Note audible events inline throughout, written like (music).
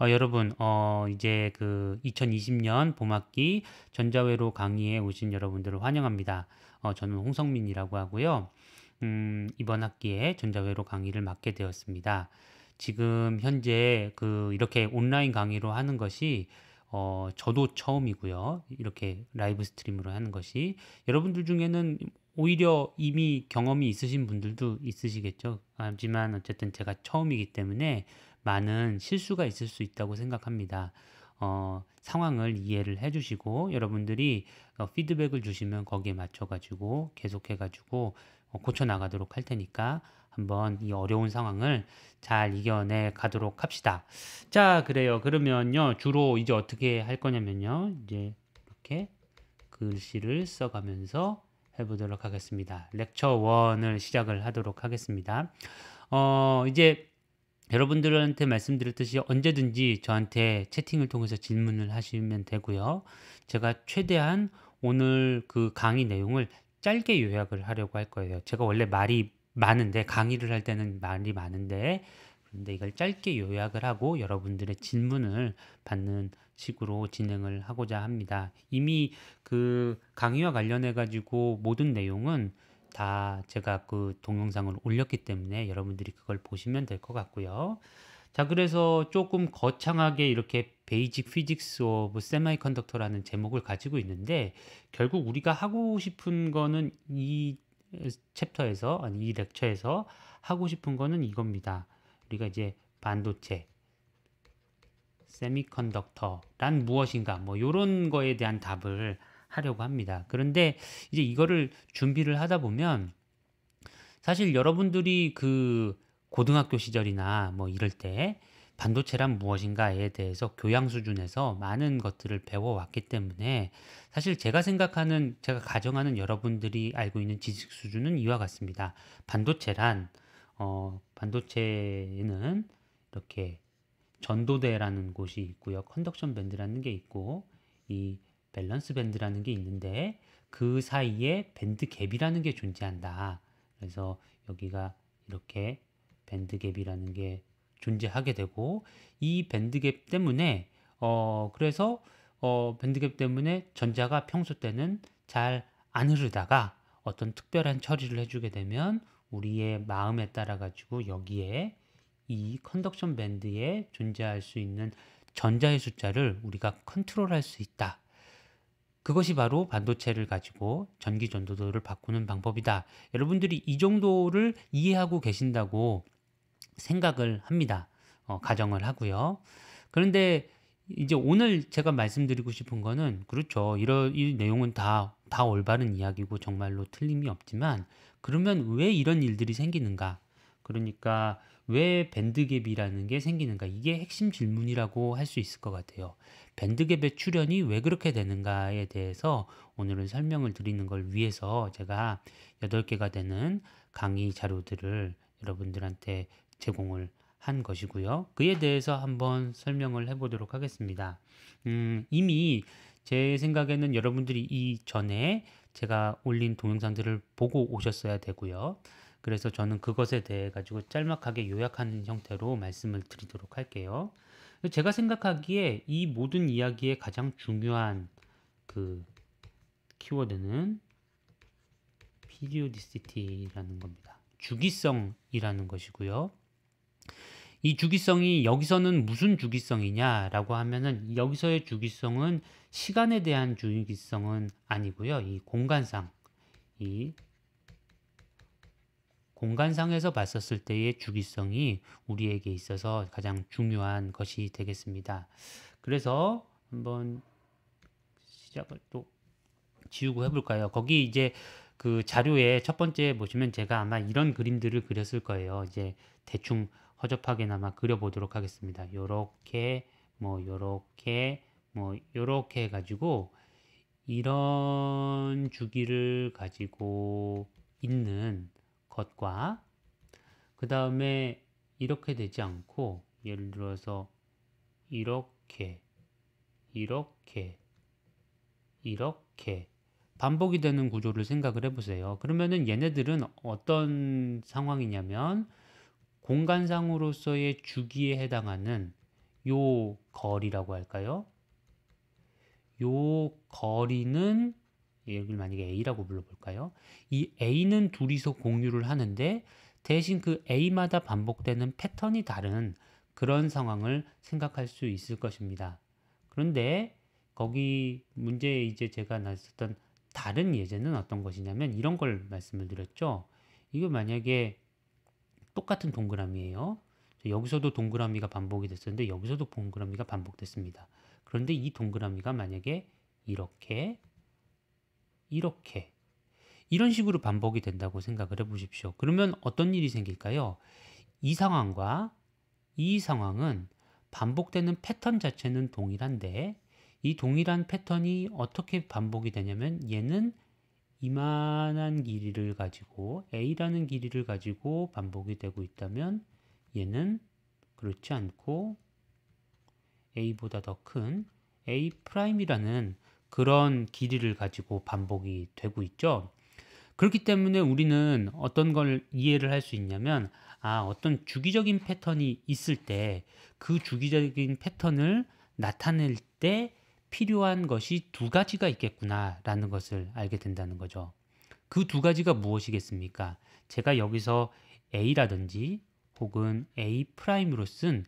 어, 여러분 어, 이제 그 2020년 봄학기 전자회로 강의에 오신 여러분들을 환영합니다. 어, 저는 홍성민이라고 하고요. 음, 이번 학기에 전자회로 강의를 맡게 되었습니다. 지금 현재 그 이렇게 온라인 강의로 하는 것이 어, 저도 처음이고요. 이렇게 라이브 스트림으로 하는 것이 여러분들 중에는 오히려 이미 경험이 있으신 분들도 있으시겠죠. 하지만 어쨌든 제가 처음이기 때문에 많은 실수가 있을 수 있다고 생각합니다. 어, 상황을 이해를 해주시고 여러분들이 어, 피드백을 주시면 거기에 맞춰가지고 계속해가지고 어, 고쳐나가도록 할 테니까 한번 이 어려운 상황을 잘 이겨내 가도록 합시다. 자, 그래요. 그러면요. 주로 이제 어떻게 할 거냐면요. 이제 이렇게 글씨를 써가면서 해보도록 하겠습니다. 렉처 1을 시작을 하도록 하겠습니다. 어, 이제 여러분들한테 말씀드렸듯이 언제든지 저한테 채팅을 통해서 질문을 하시면 되고요. 제가 최대한 오늘 그 강의 내용을 짧게 요약을 하려고 할 거예요. 제가 원래 말이 많은데 강의를 할 때는 말이 많은데 그런데 이걸 짧게 요약을 하고 여러분들의 질문을 받는 식으로 진행을 하고자 합니다. 이미 그 강의와 관련해 가지고 모든 내용은 다 제가 그 동영상을 올렸기 때문에 여러분들이 그걸 보시면 될 것 같고요. 자, 그래서 조금 거창하게 이렇게 베이직 피직스 오브 세마이컨덕터라는 제목을 가지고 있는데 결국 우리가 하고 싶은 거는 이 어, 챕터에서 아니 이 렉처에서 하고 싶은 거는 이겁니다. 우리가 이제 반도체 세미컨덕터란 무엇인가 뭐 요런 거에 대한 답을 하려고 합니다. 그런데 이제 이거를 준비를 하다 보면 사실 여러분들이 그 고등학교 시절이나 뭐 이럴 때 반도체란 무엇인가에 대해서 교양 수준에서 많은 것들을 배워왔기 때문에 사실 제가 생각하는, 제가 가정하는 여러분들이 알고 있는 지식 수준은 이와 같습니다. 반도체란, 어, 반도체는 이렇게 전도대라는 곳이 있고요. 컨덕션 밴드라는 게 있고, 이 밸런스 밴드라는 게 있는데 그 사이에 밴드 갭이라는 게 존재한다. 그래서 여기가 이렇게 밴드 갭이라는 게 존재하게 되고 이 밴드 갭 때문에 어 그래서 어 밴드 갭 때문에 전자가 평소 때는 잘 안 흐르다가 어떤 특별한 처리를 해주게 되면 우리의 마음에 따라 가지고 여기에 이 컨덕션 밴드에 존재할 수 있는 전자의 숫자를 우리가 컨트롤할 수 있다 그것이 바로 반도체를 가지고 전기 전도도를 바꾸는 방법이다. 여러분들이 이 정도를 이해하고 계신다고 생각을 합니다. 어, 가정을 하고요. 그런데 이제 오늘 제가 말씀드리고 싶은 거는 그렇죠. 이런 이 내용은 다, 다 올바른 이야기고 정말로 틀림이 없지만 그러면 왜 이런 일들이 생기는가? 그러니까 왜 밴드갭이라는 게 생기는가? 이게 핵심 질문이라고 할 수 있을 것 같아요. 밴드갭의 출현이 왜 그렇게 되는가에 대해서 오늘은 설명을 드리는 걸 위해서 제가 8개가 되는 강의 자료들을 여러분들한테 제공을 한 것이고요. 그에 대해서 한번 설명을 해보도록 하겠습니다. 음, 이미 제 생각에는 여러분들이 이전에 제가 올린 동영상들을 보고 오셨어야 되고요. 그래서 저는 그것에 대해 가지고 짤막하게 요약하는 형태로 말씀을 드리도록 할게요. 제가 생각하기에 이 모든 이야기의 가장 중요한 그 키워드는 periodicity라는 겁니다. 주기성이라는 것이고요. 이 주기성이 여기서는 무슨 주기성이냐라고 하면은 여기서의 주기성은 시간에 대한 주기성은 아니고요. 이 공간상 이 공간상에서 봤었을 때의 주기성이 우리에게 있어서 가장 중요한 것이 되겠습니다. 그래서 한번 시작을 또 지우고 해볼까요? 거기 이제 그 자료에 첫 번째 보시면 제가 아마 이런 그림들을 그렸을 거예요. 이제 대충 허접하게나마 그려보도록 하겠습니다. 요렇게, 뭐, 요렇게, 뭐, 요렇게 해가지고, 이런 주기를 가지고 있는 것과 그 다음에 이렇게 되지 않고 예를 들어서 이렇게 이렇게 이렇게 반복이 되는 구조를 생각을 해보세요. 그러면은 얘네들은 어떤 상황이냐면 공간상으로서의 주기에 해당하는 요 거리라고 할까요? 요 거리는 여기를 만약에 A라고 불러볼까요? 이 A는 둘이서 공유를 하는데 대신 그 A마다 반복되는 패턴이 다른 그런 상황을 생각할 수 있을 것입니다. 그런데 거기 문제에 이제 제가 놨었던 다른 예제는 어떤 것이냐면 이런 걸 말씀을 드렸죠. 이거 만약에 똑같은 동그라미예요. 여기서도 동그라미가 반복이 됐었는데 여기서도 동그라미가 반복됐습니다. 그런데 이 동그라미가 만약에 이렇게 이렇게 이런 식으로 반복이 된다고 생각을 해보십시오. 그러면 어떤 일이 생길까요? 이 상황과 이 상황은 반복되는 패턴 자체는 동일한데 이 동일한 패턴이 어떻게 반복이 되냐면 얘는 이만한 길이를 가지고 A라는 길이를 가지고 반복이 되고 있다면 얘는 그렇지 않고 A보다 더 큰 A'이라는 그런 길이를 가지고 반복이 되고 있죠. 그렇기 때문에 우리는 어떤 걸 이해를 할 수 있냐면 아 어떤 주기적인 패턴이 있을 때 그 주기적인 패턴을 나타낼 때 필요한 것이 두 가지가 있겠구나라는 것을 알게 된다는 거죠. 그 두 가지가 무엇이겠습니까? 제가 여기서 A라든지 혹은 A 프라임으로 쓴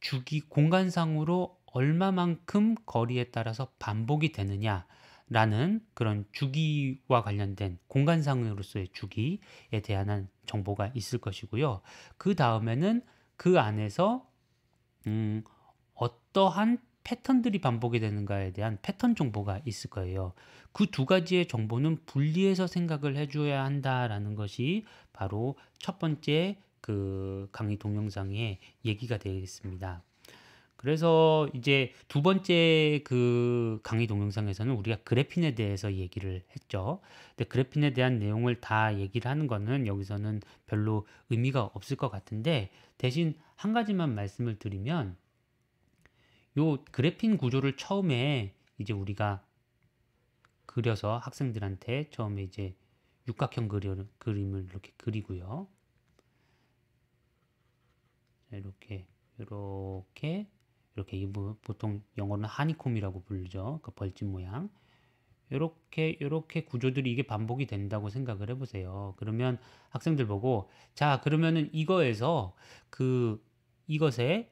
주기 공간상으로 얼마만큼 거리에 따라서 반복이 되느냐라는 그런 주기와 관련된 공간상으로서의 주기에 대한 정보가 있을 것이고요. 그 다음에는 그 안에서 음, 어떠한 패턴들이 반복이 되는가에 대한 패턴 정보가 있을 거예요. 그 두 가지의 정보는 분리해서 생각을 해줘야 한다라는 것이 바로 첫 번째 그 강의 동영상에 얘기가 되겠습니다. 그래서 이제 두 번째 그 강의 동영상에서는 우리가 그래핀에 대해서 얘기를 했죠. 근데 그래핀에 대한 내용을 다 얘기를 하는 거는 여기서는 별로 의미가 없을 것 같은데 대신 한 가지만 말씀을 드리면 요 그래핀 구조를 처음에 이제 우리가 그려서 학생들한테 처음에 이제 육각형 그려, 그림을 이렇게 그리고요. 이렇게 이렇게 이렇게 보통 영어로는 하니콤이라고 불리죠그 벌집 모양. 이렇게 이렇게 구조들이 이게 반복이 된다고 생각을 해보세요. 그러면 학생들 보고 자 그러면은 이거에서 그 이것에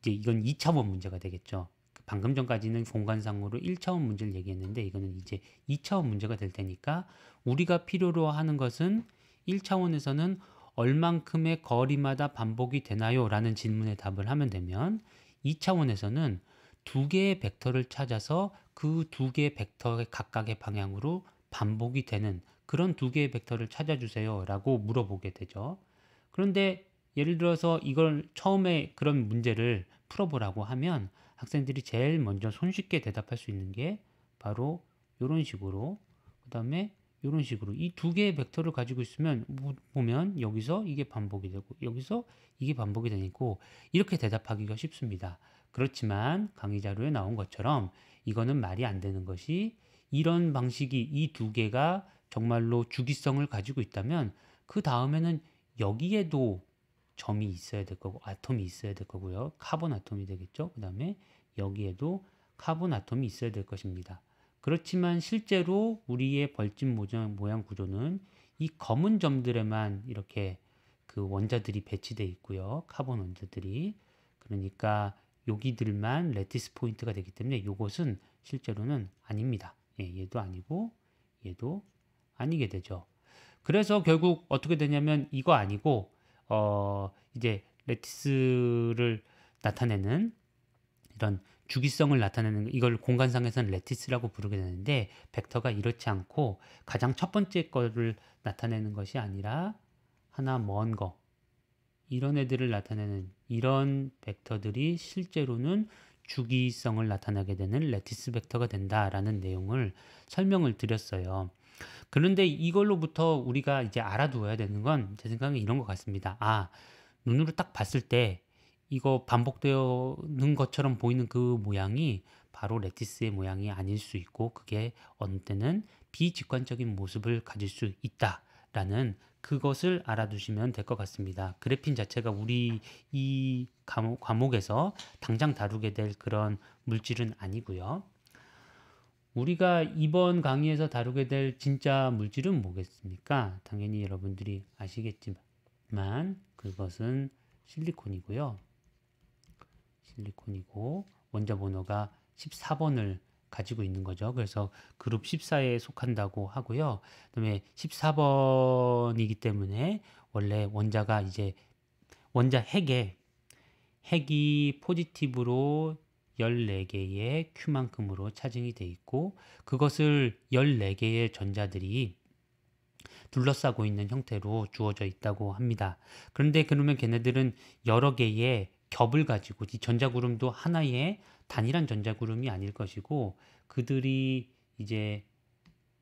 이제 이건 2차원 문제가 되겠죠. 방금 전까지는 공간상으로 1차원 문제를 얘기했는데 이거는 이제 2차원 문제가 될 테니까 우리가 필요로 하는 것은 1차원에서는 얼만큼의 거리마다 반복이 되나요? 라는 질문에 답을 하면 되면 이차원에서는 두 개의 벡터를 찾아서 그 두 개의 벡터의 각각의 방향으로 반복이 되는 그런 두 개의 벡터를 찾아주세요 라고 물어보게 되죠. 그런데 예를 들어서 이걸 처음에 그런 문제를 풀어보라고 하면 학생들이 제일 먼저 손쉽게 대답할 수 있는 게 바로 이런 식으로 그 다음에 이런 식으로 이 두 개의 벡터를 가지고 있으면 보면 여기서 이게 반복이 되고 여기서 이게 반복이 되고 이렇게 대답하기가 쉽습니다. 그렇지만 강의 자료에 나온 것처럼 이거는 말이 안 되는 것이 이런 방식이 이 두 개가 정말로 주기성을 가지고 있다면 그 다음에는 여기에도 점이 있어야 될 거고 아톰이 있어야 될 거고요. 카본 아톰이 되겠죠. 그 다음에 여기에도 카본 아톰이 있어야 될 것입니다. 그렇지만 실제로 우리의 벌집 모양, 모양 구조는 이 검은 점들에만 이렇게 그 원자들이 배치되어 있고요. 카본 원자들이. 그러니까 여기들만 레티스 포인트가 되기 때문에 이것은 실제로는 아닙니다. 예, 얘도 아니고 얘도 아니게 되죠. 그래서 결국 어떻게 되냐면 이거 아니고 어 이제 레티스를 나타내는 이런 주기성을 나타내는 이걸 공간상에서는 레티스라고 부르게 되는데 벡터가 이렇지 않고 가장 첫 번째 거를 나타내는 것이 아니라 하나 먼 거 이런 애들을 나타내는 이런 벡터들이 실제로는 주기성을 나타나게 되는 레티스 벡터가 된다라는 내용을 설명을 드렸어요. 그런데 이걸로부터 우리가 이제 알아두어야 되는 건 제 생각에 이런 것 같습니다. 아, 눈으로 딱 봤을 때 이거 반복되는 것처럼 보이는 그 모양이 바로 레티스의 모양이 아닐 수 있고 그게 어느 때는 비직관적인 모습을 가질 수 있다라는 그것을 알아두시면 될 것 같습니다. 그래핀 자체가 우리 이 과목, 에서 당장 다루게 될 그런 물질은 아니고요. 우리가 이번 강의에서 다루게 될 진짜 물질은 뭐겠습니까? 당연히 여러분들이 아시겠지만 그것은 실리콘이고요. 실리콘이고 원자 번호가 14번을 가지고 있는 거죠. 그래서 그룹 14에 속한다고 하고요. 그다음에 14번이기 때문에 원래 원자가 이제 원자 핵에 핵이 포지티브로 14개의 Q만큼으로 차징이 돼 있고 그것을 14개의 전자들이 둘러싸고 있는 형태로 주어져 있다고 합니다. 그런데 그러면 걔네들은 여러 개의 겹을 가지고 이 전자구름도 하나의 단일한 전자구름이 아닐 것이고 그들이 이제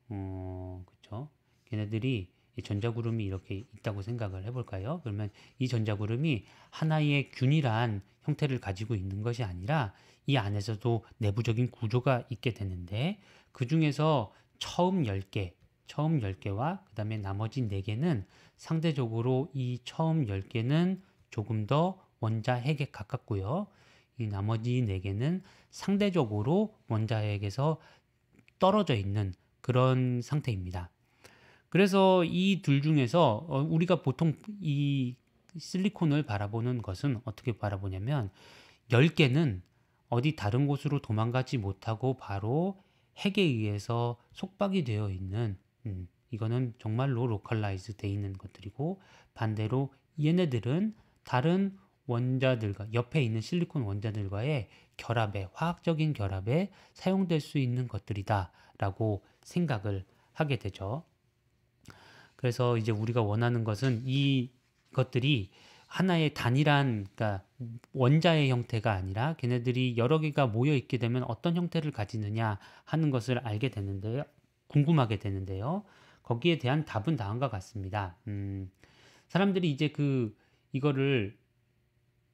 어 그쵸 걔네들이 전자구름이 이렇게 있다고 생각을 해볼까요? 그러면 이 전자구름이 하나의 균일한 형태를 가지고 있는 것이 아니라 이 안에서도 내부적인 구조가 있게 되는데 그 중에서 처음 10개, 처음 10개와 그 다음에 나머지 4개는 상대적으로 이 처음 10개는 조금 더 원자핵에 가깝고요. 이 나머지 4 개는 상대적으로 원자핵에서 떨어져 있는 그런 상태입니다. 그래서 이 둘 중에서 어, 우리가 보통 이 실리콘을 바라보는 것은 어떻게 바라보냐면 10개는 어디 다른 곳으로 도망가지 못하고 바로 핵에 의해서 속박이 되어 있는 음, 이거는 정말로 로컬라이즈 되어 있는 것들이고 반대로 얘네들은 다른 원자들과 옆에 있는 실리콘 원자들과의 결합에 화학적인 결합에 사용될 수 있는 것들이다라고 생각을 하게 되죠. 그래서 이제 우리가 원하는 것은 이 것들이 하나의 단일한 그러니까 원자의 형태가 아니라 걔네들이 여러 개가 모여 있게 되면 어떤 형태를 가지느냐 하는 것을 알게 되는데요. 궁금하게 되는데요. 거기에 대한 답은 다음과 같습니다. 음, 사람들이 이제 그 이거를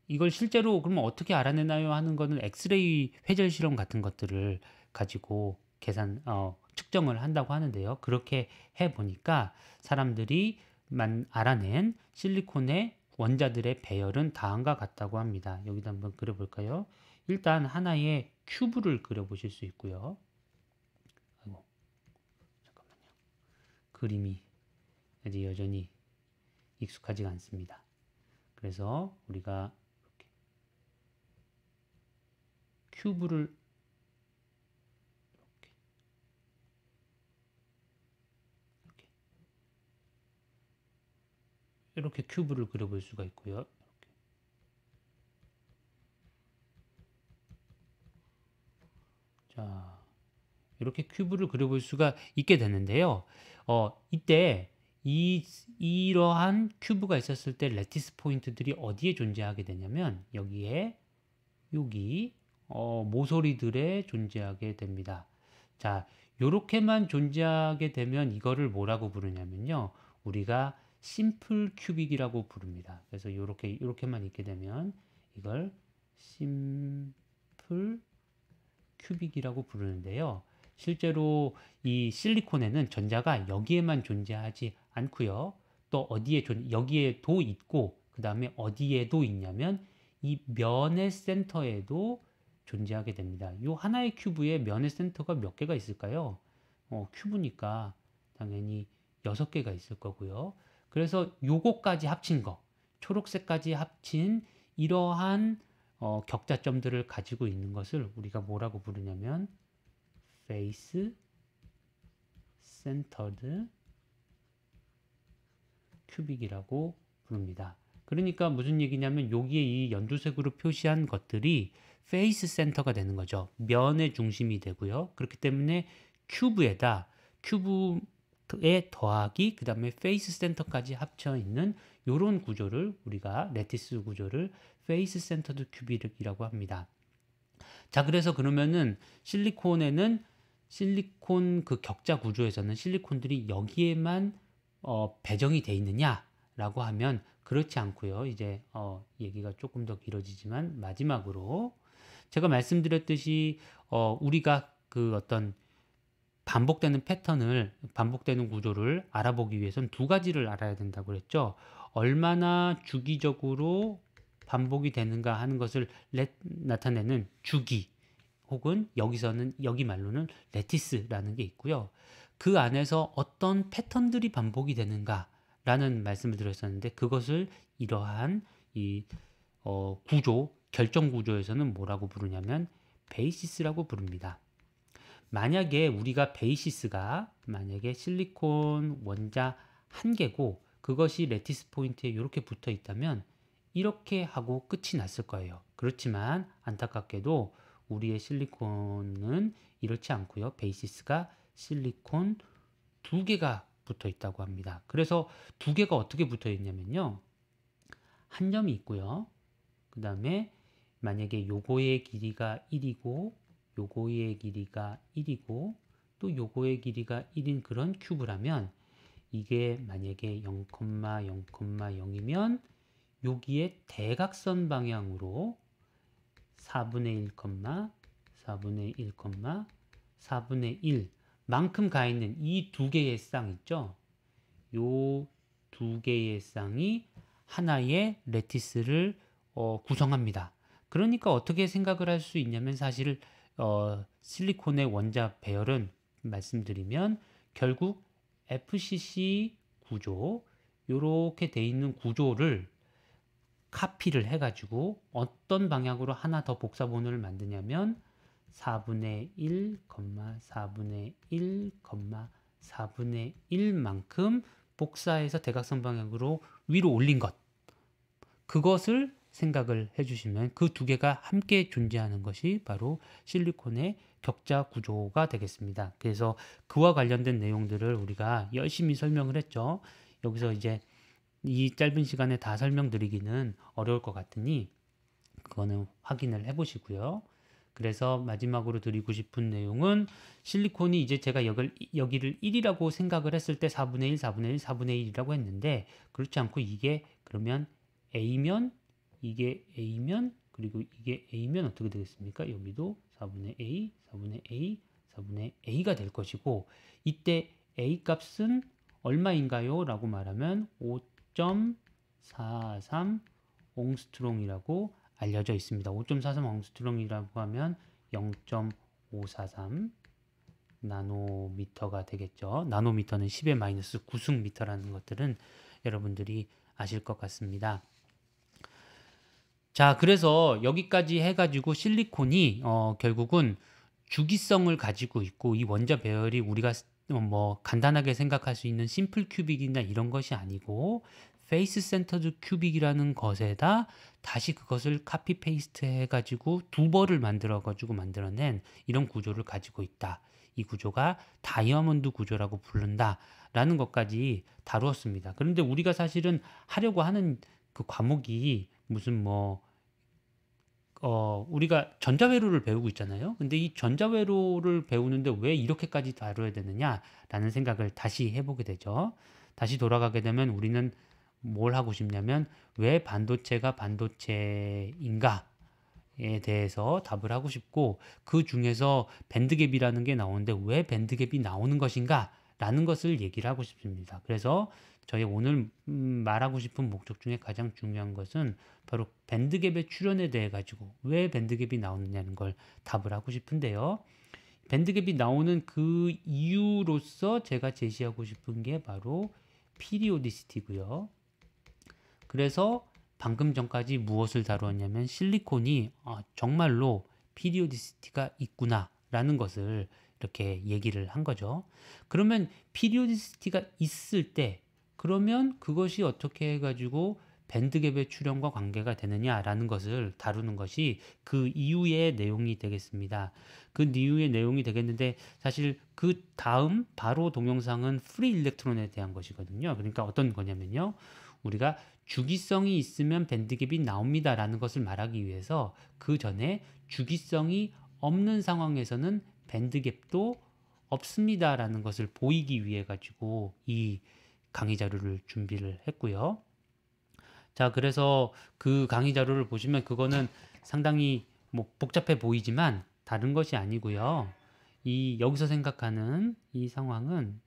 이걸 실제로 그러면 어떻게 알아내나요 하는 거는 엑스레이 회절 실험 같은 것들을 가지고 계산 어, 측정을 한다고 하는데요. 그렇게 해 보니까 사람들이 만 알아낸 실리콘의 원자들의 배열은 다음과 같다고 합니다. 여기다 한번 그려볼까요? 일단 하나의 큐브를 그려보실 수 있고요. 아이고, 잠깐만요. 그림이 아직 여전히 익숙하지가 않습니다. 그래서 우리가 큐브를 이렇게, 이렇게, 이렇게 큐브를 그려볼 수가 있고요. 이렇게. 자, 이렇게 큐브를 그려볼 수가 있게 되는데요. 어, 이때 이, 이러한 큐브가 있었을 때 레티스 포인트들이 어디에 존재하게 되냐면 여기에 여기 어, 모서리들에 존재하게 됩니다. 자, 요렇게만 존재하게 되면 이거를 뭐라고 부르냐면요. 우리가 심플 큐빅이라고 부릅니다. 그래서 요렇게 요렇게만 있게 되면 이걸 심플 큐빅이라고 부르는데요. 실제로 이 실리콘에는 전자가 여기에만 존재하지 않고요. 또 어디에 존 여기에도 있고 그다음에 어디에도 있냐면 이 면의 센터에도 존재하게 됩니다. 이 하나의 큐브에 면의 센터가 몇 개가 있을까요? 어, 큐브니까 당연히 6개가 있을 거고요. 그래서 요거까지 합친 거, 초록색까지 합친 이러한 어, 격자점들을 가지고 있는 것을 우리가 뭐라고 부르냐면 face centered cubic 이라고 부릅니다. 그러니까 무슨 얘기냐면 여기에 이 연두색으로 표시한 것들이 페이스 센터가 되는 거죠. 면의 중심이 되고요. 그렇기 때문에 큐브에다 큐브에 더하기 그 다음에 페이스 센터까지 합쳐 있는 이런 구조를 우리가 레티스 구조를 페이스 센터드 큐비이라고 합니다. 자 그래서 그러면은 실리콘에는 실리콘 그 격자 구조에서는 실리콘들이 여기에만 어, 배정이 돼 있느냐라고 하면 그렇지 않고요. 이제 어, 얘기가 조금 더 길어지지만 마지막으로 제가 말씀드렸듯이 어, 우리가 그 어떤 반복되는 패턴을 반복되는 구조를 알아보기 위해선 두 가지를 알아야 된다고 그랬죠. 얼마나 주기적으로 반복이 되는가 하는 것을 렛, 나타내는 주기 혹은 여기서는 여기 말로는 레티스라는 게 있고요. 그 안에서 어떤 패턴들이 반복이 되는가라는 말씀을 드렸었는데 그것을 이러한 이 어, 구조 결정 구조에서는 뭐라고 부르냐면 베이시스라고 부릅니다. 만약에 우리가 베이시스가 만약에 실리콘 원자 한 개고 그것이 레티스 포인트에 이렇게 붙어 있다면 이렇게 하고 끝이 났을 거예요. 그렇지만 안타깝게도 우리의 실리콘은 이렇지 않고요. 베이시스가 실리콘 두 개가 붙어 있다고 합니다. 그래서 두 개가 어떻게 붙어 있냐면요. 한 점이 있고요. 그 다음에 만약에 요거의 길이가 1이고 요거의 길이가 1이고 또 요거의 길이가 1인 그런 큐브라면 이게 만약에 0,0,0이면 여기에 대각선 방향으로 4분의 1, 4분의 1, 4분의 1 만큼 가 있는 이 두 개의 쌍 있죠? 요 두 개의 쌍이 하나의 레티스를 어, 구성합니다. 그러니까 어떻게 생각을 할 수 있냐면 사실 어, 실리콘의 원자 배열은 말씀드리면 결국 FCC 구조 요렇게 돼 있는 구조를 카피를 해가지고 어떤 방향으로 하나 더 복사본을 만드냐면 4분의 1, 4분의 1, 4분의 1만큼 복사해서 대각선 방향으로 위로 올린 것. 그것을 생각을 해주시면 그 두 개가 함께 존재하는 것이 바로 실리콘의 격자 구조가 되겠습니다. 그래서 그와 관련된 내용들을 우리가 열심히 설명을 했죠. 여기서 이제 이 짧은 시간에 다 설명드리기는 어려울 것 같으니 그거는 확인을 해보시고요. 그래서 마지막으로 드리고 싶은 내용은 실리콘이 이제 제가 여길, 여기를 1이라고 생각을 했을 때 4분의 1, 4분의 1, 4분의 1이라고 했는데 그렇지 않고 이게 그러면 A면 이게 A면 그리고 이게 A면 어떻게 되겠습니까? 여기도 4분의 A, 4분의 A, 4분의 A가 될 것이고 이때 A 값은 얼마인가요? 라고 말하면 5.43 옹스트롱이라고 알려져 있습니다. 5.43 옹스트롱이라고 하면 0.543 나노미터가 되겠죠. 나노미터는 10의 마이너스 9승미터라는 것들은 여러분들이 아실 것 같습니다. 자, 그래서 여기까지 해가지고 실리콘이 어, 결국은 주기성을 가지고 있고 이 원자 배열이 우리가 어, 뭐 간단하게 생각할 수 있는 심플 큐빅이나 이런 것이 아니고 페이스 센터드 큐빅이라는 것에다 다시 그것을 카피 페이스트 해가지고 두 벌을 만들어가지고 만들어낸 이런 구조를 가지고 있다. 이 구조가 다이아몬드 구조라고 부른다라는 것까지 다루었습니다. 그런데 우리가 사실은 하려고 하는 그 과목이 무슨 뭐 어, 우리가 전자회로를 배우고 있잖아요. 근데 이 전자회로를 배우는데 왜 이렇게까지 다뤄야 되느냐라는 생각을 다시 해보게 되죠. 다시 돌아가게 되면 우리는 뭘 하고 싶냐면 왜 반도체가 반도체인가에 대해서 답을 하고 싶고 그 중에서 밴드갭이라는 게 나오는데 왜 밴드갭이 나오는 것인가라는 것을 얘기를 하고 싶습니다. 그래서 저희 오늘 음, 말하고 싶은 목적 중에 가장 중요한 것은 바로 밴드갭의 출현에 대해 가지고 왜 밴드갭이 나오느냐는 걸 답을 하고 싶은데요. 밴드갭이 나오는 그 이유로서 제가 제시하고 싶은 게 바로 피리오디시티고요. 그래서 방금 전까지 무엇을 다루었냐면 실리콘이 아, 정말로 피리오디시티가 있구나라는 것을 이렇게 얘기를 한 거죠. 그러면 피리오디시티가 있을 때 그러면 그것이 어떻게 해가지고 밴드갭의 출현과 관계가 되느냐라는 것을 다루는 것이 그 이후의 내용이 되겠습니다. 그 이후의 내용이 되겠는데 사실 그 다음 바로 동영상은 프리 일렉트론에 대한 것이거든요. 그러니까 어떤 거냐면요. 우리가 주기성이 있으면 밴드갭이 나옵니다라는 것을 말하기 위해서 그 전에 주기성이 없는 상황에서는 밴드갭도 없습니다라는 것을 보이기 위해 가지고 이 강의 자료를 준비를 했고요. 자, 그래서 그 강의 자료를 보시면 그거는 상당히 뭐 복잡해 보이지만 다른 것이 아니고요. 이 여기서 생각하는 이 상황은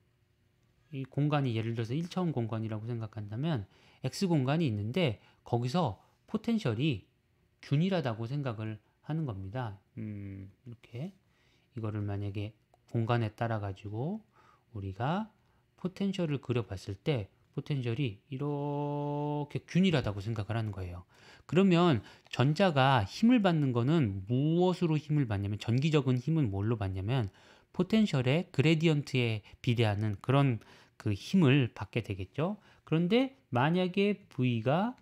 이 공간이 예를 들어서 1차원 공간이라고 생각한다면 x 공간이 있는데 거기서 포텐셜이 균일하다고 생각을 하는 겁니다. 음, 이렇게 이거를 만약에 공간에 따라 가지고 우리가 포텐셜을 그려봤을 때 포텐셜이 이렇게 균일하다고 생각을 하는 거예요. 그러면 전자가 힘을 받는 거는 무엇으로 힘을 받냐면 전기적인 힘은 뭘로 받냐면 포텐셜의 그레디언트에 비례하는 그런 그 힘을 받게 되겠죠. 그런데 만약에 V가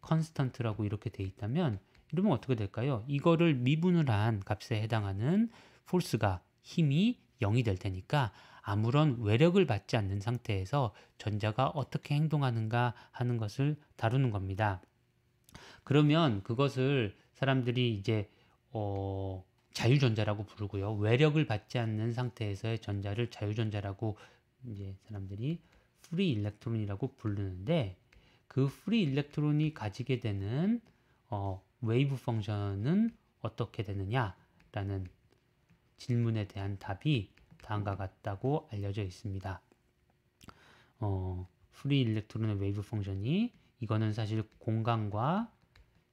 컨스턴트라고 이렇게 돼 있다면 이러면 어떻게 될까요? 이거를 미분을 한 값에 해당하는 f o 가 힘이 0이 될 테니까 아무런 외력을 받지 않는 상태에서 전자가 어떻게 행동하는가 하는 것을 다루는 겁니다. 그러면 그것을 사람들이 이제 어, 자유전자라고 부르고요. 외력을 받지 않는 상태에서의 전자를 자유전자라고 이제 사람들이 프리 일렉트론이라고 부르는데 그 프리 일렉트론이 가지게 되는 어, 웨이브 펑션은 어떻게 되느냐라는 질문에 대한 답이 다음과 같다고 알려져 있습니다. 어, 프리 일렉트론의 웨이브 펑션이 이거는 사실 공간과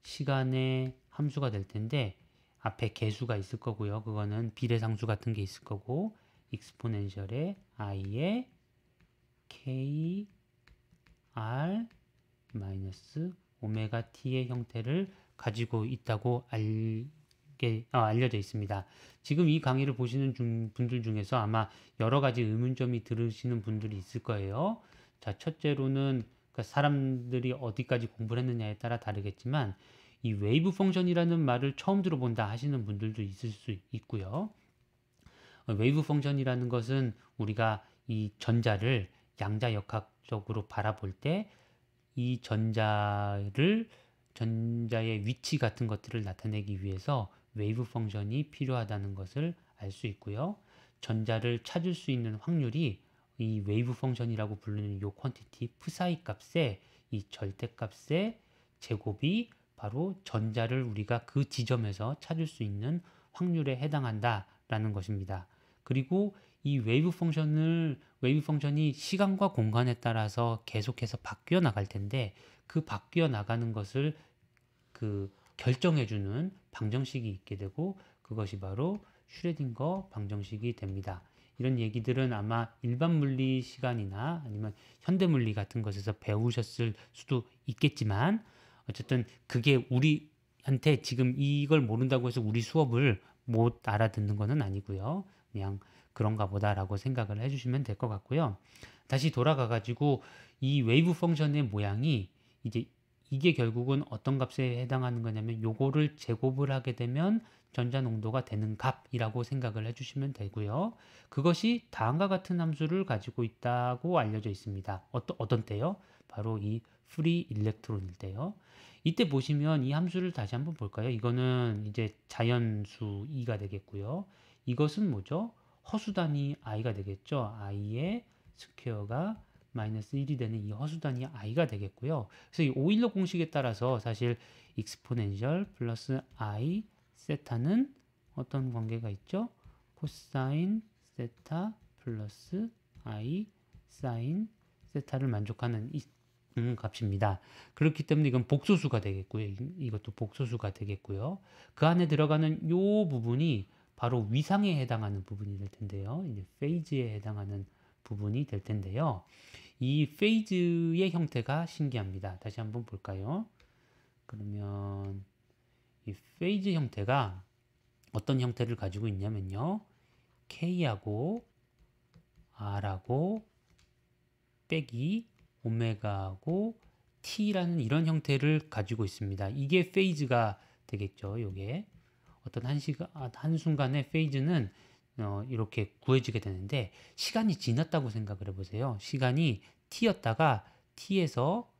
시간의 함수가 될 텐데 앞에 개수가 있을 거고요. 그거는 비례상수 같은 게 있을 거고 익스포넨셜의 i의 k r 마이너스 오메가 t의 형태를 가지고 있다고 알게 어, 알려져 있습니다. 지금 이 강의를 보시는 중, 분들 중에서 아마 여러 가지 의문점이 들으시는 분들이 있을 거예요. 자, 첫째로는 그러니까 사람들이 어디까지 공부를 했느냐에 따라 다르겠지만 이 웨이브 펑션이라는 말을 처음 들어본다 하시는 분들도 있을 수 있고요. 웨이브 어, 펑션이라는 것은 우리가 이 전자를 양자역학적으로 바라볼 때 이 전자를 전자의 위치 같은 것들을 나타내기 위해서 웨이브 펑션이 필요하다는 것을 알 수 있고요. 전자를 찾을 수 있는 확률이 이 웨이브 펑션이라고 부르는 이 퀀티티 푸사이 값의 이 절대값의 제곱이 바로 전자를 우리가 그 지점에서 찾을 수 있는 확률에 해당한다라는 것입니다. 그리고 이 웨이브 펑션을 웨이브 펑션이 시간과 공간에 따라서 계속해서 바뀌어 나갈 텐데 그 바뀌어 나가는 것을 그 결정해주는 방정식이 있게 되고 그것이 바로 슈레딩거 방정식이 됩니다. 이런 얘기들은 아마 일반 물리 시간이나 아니면 현대 물리 같은 것에서 배우셨을 수도 있겠지만 어쨌든 그게 우리한테 지금 이걸 모른다고 해서 우리 수업을 못 알아듣는 것은 아니고요. 그냥 그런가 보다라고 생각을 해주시면 될 것 같고요. 다시 돌아가 가지고 이 웨이브 펑션의 모양이 이제 이게 결국은 어떤 값에 해당하는 거냐면 요거를 제곱을 하게 되면 전자 농도가 되는 값이라고 생각을 해주시면 되고요. 그것이 다음과 같은 함수를 가지고 있다고 알려져 있습니다. 어떤 어떤 때요? 바로 이 free e l e c t r o n 일 때요. 이때 보시면 이 함수를 다시 한번 볼까요? 이거는 이제 자연수 2가 되겠고요. 이것은 뭐죠? 허수 단위 i가 되겠죠. i의 스퀘어가 마이너스 1이 되는 이 허수단위 i가 되겠고요. 그래서 이 오일러 공식에 따라서 사실 익스포넨셜 플러스 i 세타는 어떤 관계가 있죠? 코사인 세타 플러스 i 사인 세타를 만족하는 이 음, 값입니다. 그렇기 때문에 이건 복소수가 되겠고요. 이것도 복소수가 되겠고요. 그 안에 들어가는 요 부분이 바로 위상에 해당하는 부분이 될 텐데요. 이제 페이지에 해당하는 부분이 될 텐데요. 이 페이즈의 형태가 신기합니다. 다시 한번 볼까요? 그러면 이 페이즈 형태가 어떤 형태를 가지고 있냐면요. K하고 R하고 빼기 오메가하고 T라는 이런 형태를 가지고 있습니다. 이게 페이즈가 되겠죠. 요게 어떤 한시간 한순간의 페이즈는 어, 이렇게 구해지게 되는데 시간이 지났다고 생각을 해보세요. 시간이 t였다가 t에서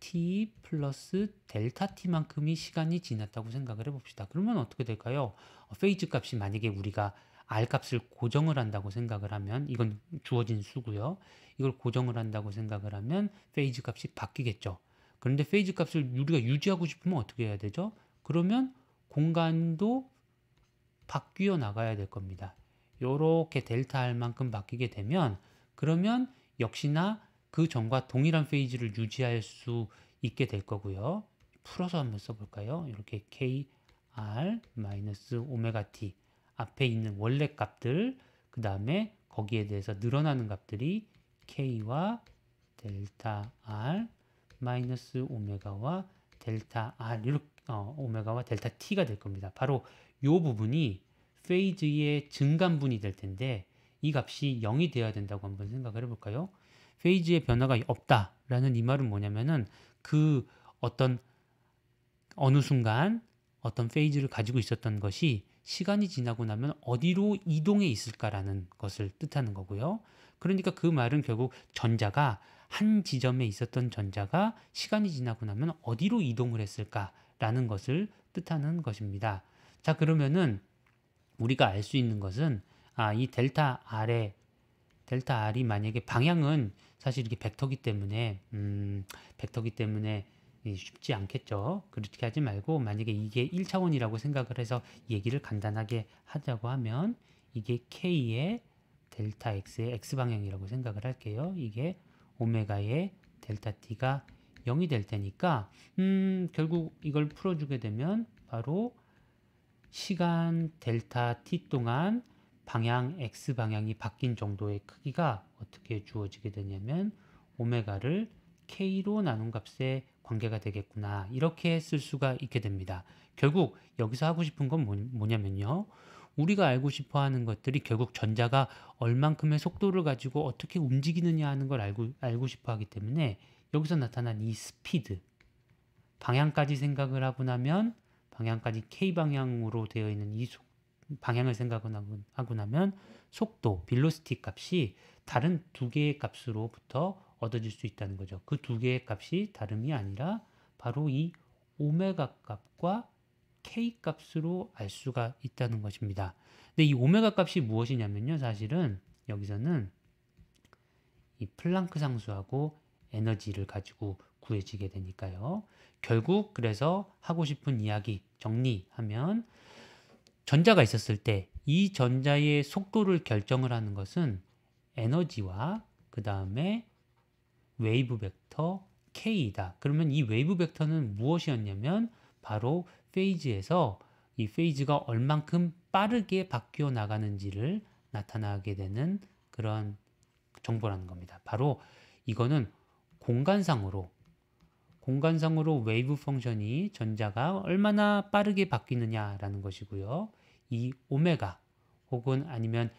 t 플러스 델타 t만큼이 시간이 지났다고 생각을 해봅시다. 그러면 어떻게 될까요? 페이즈 어, 값이 만약에 우리가 r 값을 고정을 한다고 생각을 하면 이건 주어진 수고요. 이걸 고정을 한다고 생각을 하면 페이즈 값이 바뀌겠죠. 그런데 페이즈 값을 우리가 유지하고 싶으면 어떻게 해야 되죠? 그러면 공간도 바뀌어 나가야 될 겁니다. 이렇게 델타 할 만큼 바뀌게 되면 그러면 역시나 그 전과 동일한 페이지를 유지할 수 있게 될 거고요. 풀어서 한번 써볼까요? 이렇게 KR 마 T 앞에 있는 원래 값들 그 다음에 거기에 대해서 늘어나는 값들이 K와 델타 R 마이너스 오메가와 델타 R 이렇게 어, 오메가와 델타 T가 될 겁니다. 바로 요 부분이 페이즈의 증감분이 될 텐데 이 값이 0이 되어야 된다고 한번 생각을 해볼까요? 페이즈의 변화가 없다라는 이 말은 뭐냐면은 그 어떤 어느 순간 어떤 페이즈를 가지고 있었던 것이 시간이 지나고 나면 어디로 이동해 있을까라는 것을 뜻하는 거고요. 그러니까 그 말은 결국 전자가 한 지점에 있었던 전자가 시간이 지나고 나면 어디로 이동을 했을까라는 것을 뜻하는 것입니다. 자, 그러면은 우리가 알 수 있는 것은 아, 이 델타 R에 델타 R이 만약에 방향은 사실 이렇게 벡터기 때문에 음, 벡터기 때문에 쉽지 않겠죠. 그렇게 하지 말고 만약에 이게 1차원이라고 생각을 해서 얘기를 간단하게 하자고 하면 이게 k의 델타 x의 x 방향이라고 생각을 할게요. 이게 오메가의 델타 t가 0이 될 테니까 음 결국 이걸 풀어주게 되면 바로 시간 델타 t 동안 방향 x 방향이 바뀐 정도의 크기가 어떻게 주어지게 되냐면 오메가를 k로 나눈 값에 관계가 되겠구나 이렇게 쓸 수가 있게 됩니다. 결국 여기서 하고 싶은 건 뭐, 뭐냐면요. 우리가 알고 싶어 하는 것들이 결국 전자가 얼만큼의 속도를 가지고 어떻게 움직이느냐 하는 걸 알고, 알고 싶어 하기 때문에 여기서 나타난 이 스피드 방향까지 생각을 하고 나면 방향까지 k 방향으로 되어 있는 이 속, 방향을 생각하고 하고 나면 속도, 빌로시티 값이 다른 두 개의 값으로부터 얻어질 수 있다는 거죠. 그 두 개의 값이 다름이 아니라 바로 이 오메가 값과 k 값으로 알 수가 있다는 것입니다. 근데 이 오메가 값이 무엇이냐면요. 사실은 여기서는 이 플랑크 상수하고 에너지를 가지고 구해지게 되니까요. 결국 그래서 하고 싶은 이야기 정리하면 전자가 있었을 때 이 전자의 속도를 결정을 하는 것은 에너지와 그 다음에 웨이브 벡터 K이다. 그러면 이 웨이브 벡터는 무엇이었냐면 바로 페이즈에서이페이즈가 얼만큼 빠르게 바뀌어 나가는지를 나타나게 되는 그런 정보라는 겁니다. 바로 이거는 공간상으로 공간상으로 웨이브 펑션이 전자가 얼마나 빠르게 바뀌느냐라는 것이고요. 이 오메가 혹은 아니면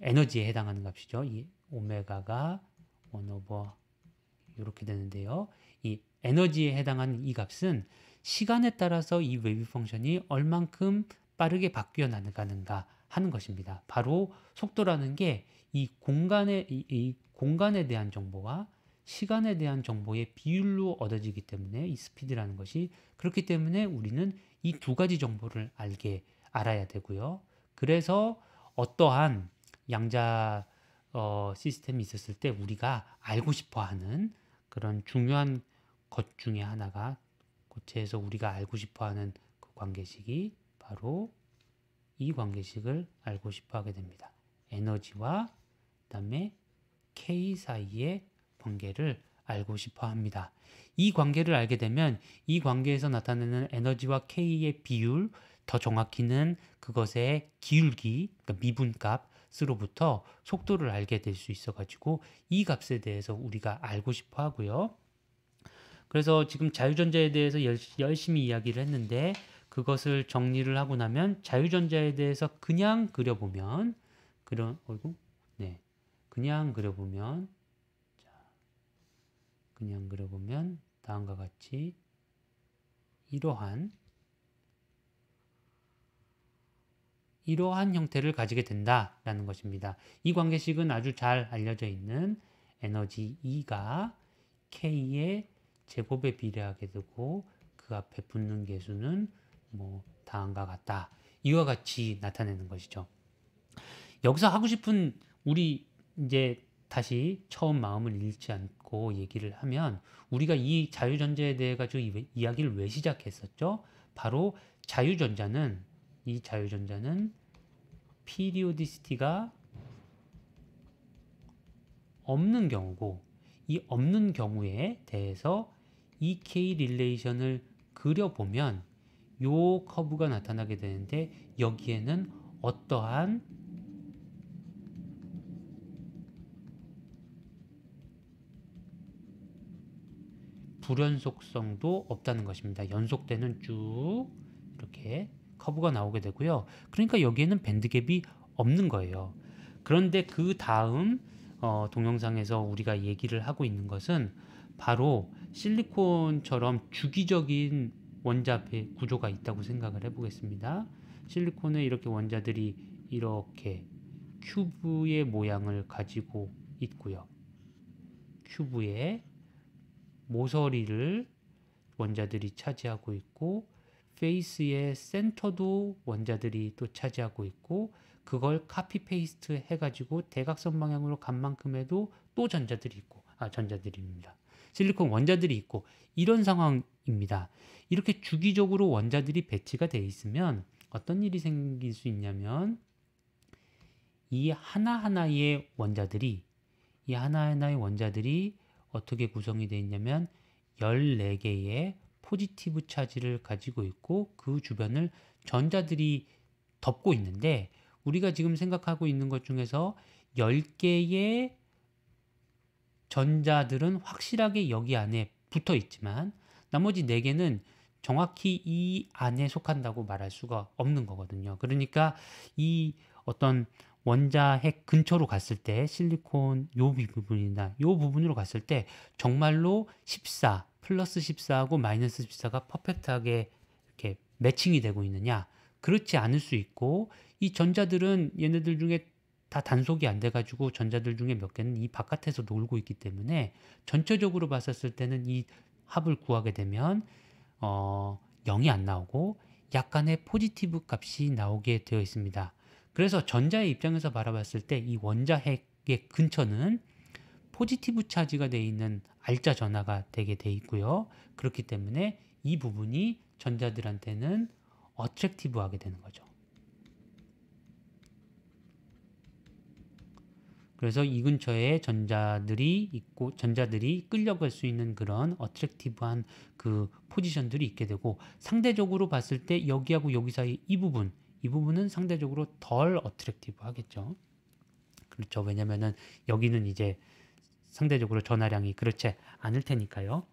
에너지에 해당하는 값이죠. 이 오메가가 1 오버 이렇게 되는데요. 이 에너지에 해당하는 이 값은 시간에 따라서 이 웨이브 펑션이 얼만큼 빠르게 바뀌어 나가는가 하는 것입니다. 바로 속도라는 게 이 공간에 이, 이 공간에 대한 정보가 시간에 대한 정보의 비율로 얻어지기 때문에 이 스피드라는 것이 그렇기 때문에 우리는 이 두 가지 정보를 알게 알아야 되고요. 그래서 어떠한 양자 어, 시스템이 있었을 때 우리가 알고 싶어하는 그런 중요한 것 중에 하나가 고체에서 우리가 알고 싶어하는 그 관계식이 바로 이 관계식을 알고 싶어하게 됩니다. 에너지와 그다음에 k 사이의 관계를 알고 싶어 합니다. 이 관계를 알게 되면 이 관계에서 나타내는 에너지와 K의 비율, 더 정확히는 그것의 기울기, 그러니까 미분값으로부터 속도를 알게 될 수 있어가지고 이 값에 대해서 우리가 알고 싶어 하고요. 그래서 지금 자유전자에 대해서 열심히 이야기를 했는데 그것을 정리를 하고 나면 자유전자에 대해서 그냥 그려보면 그런 어이구 네 그냥 그려보면 그냥 그려보면 다음과 같이 이러한 이러한 형태를 가지게 된다라는 것입니다. 이 관계식은 아주 잘 알려져 있는 에너지 E가 K의 제곱에 비례하게 되고 그 앞에 붙는 개수는 뭐 다음과 같다. 이와 같이 나타내는 것이죠. 여기서 하고 싶은 우리 이제 다시 처음 마음을 잃지 않고 얘기를 하면 우리가 이 자유전제에 대해 가지고 이야기를 왜 시작했었죠? 바로 자유전자는 이 자유전자는 피리오디시티가 없는 경우고 이 없는 경우에 대해서 EK 릴레이션을 그려보면 요 커브가 나타나게 되는데 여기에는 어떠한 불연속성도 없다는 것입니다. 연속되는 쭉 이렇게 커브가 나오게 되고요. 그러니까 여기에는 밴드갭이 없는 거예요. 그런데 그 다음 어, 동영상에서 우리가 얘기를 하고 있는 것은 바로 실리콘처럼 주기적인 원자 구조가 있다고 생각을 해보겠습니다. 실리콘에 이렇게 원자들이 이렇게 큐브의 모양을 가지고 있고요. 큐브의 모서리를 원자들이 차지하고 있고 페이스의 센터도 원자들이 또 차지하고 있고 그걸 카피 페이스트 해가지고 대각선 방향으로 간 만큼에도 또 전자들이 있고 아 전자들입니다. 실리콘 원자들이 있고 이런 상황입니다. 이렇게 주기적으로 원자들이 배치가 되어 있으면 어떤 일이 생길 수 있냐면 이 하나하나의 원자들이 이 하나하나의 원자들이 어떻게 구성이 되어 있냐면 14개의 포지티브 차지를 가지고 있고 그 주변을 전자들이 덮고 있는데 우리가 지금 생각하고 있는 것 중에서 10개의 전자들은 확실하게 여기 안에 붙어 있지만 나머지 4개는 정확히 이 안에 속한다고 말할 수가 없는 거거든요. 그러니까 이 어떤 원자핵 근처로 갔을 때 실리콘 요 부분이나 요 부분으로 갔을 때 정말로 14 플러스 14하고 마이너스 14가 퍼펙트하게 이렇게 매칭이 되고 있느냐 그렇지 않을 수 있고 이 전자들은 얘네들 중에 다 단속이 안 돼가지고 전자들 중에 몇 개는 이 바깥에서 놀고 있기 때문에 전체적으로 봤었을 때는 이 합을 구하게 되면 어 0이 안 나오고 약간의 포지티브 값이 나오게 되어 있습니다. 그래서 전자의 입장에서 바라봤을 때 이 원자핵의 근처는 포지티브 차지가 되어 있는 알짜 전화가 되게 돼 있고요. 그렇기 때문에 이 부분이 전자들한테는 어트랙티브하게 되는 거죠. 그래서 이 근처에 전자들이 있고 전자들이 끌려갈 수 있는 그런 어트랙티브한 그 포지션들이 있게 되고 상대적으로 봤을 때 여기하고 여기 사이 이 부분 이 부분은 상대적으로 덜 어트랙티브 하겠죠. 그렇죠. 왜냐면은 여기는 이제 상대적으로 전화량이 그렇지 않을 테니까요.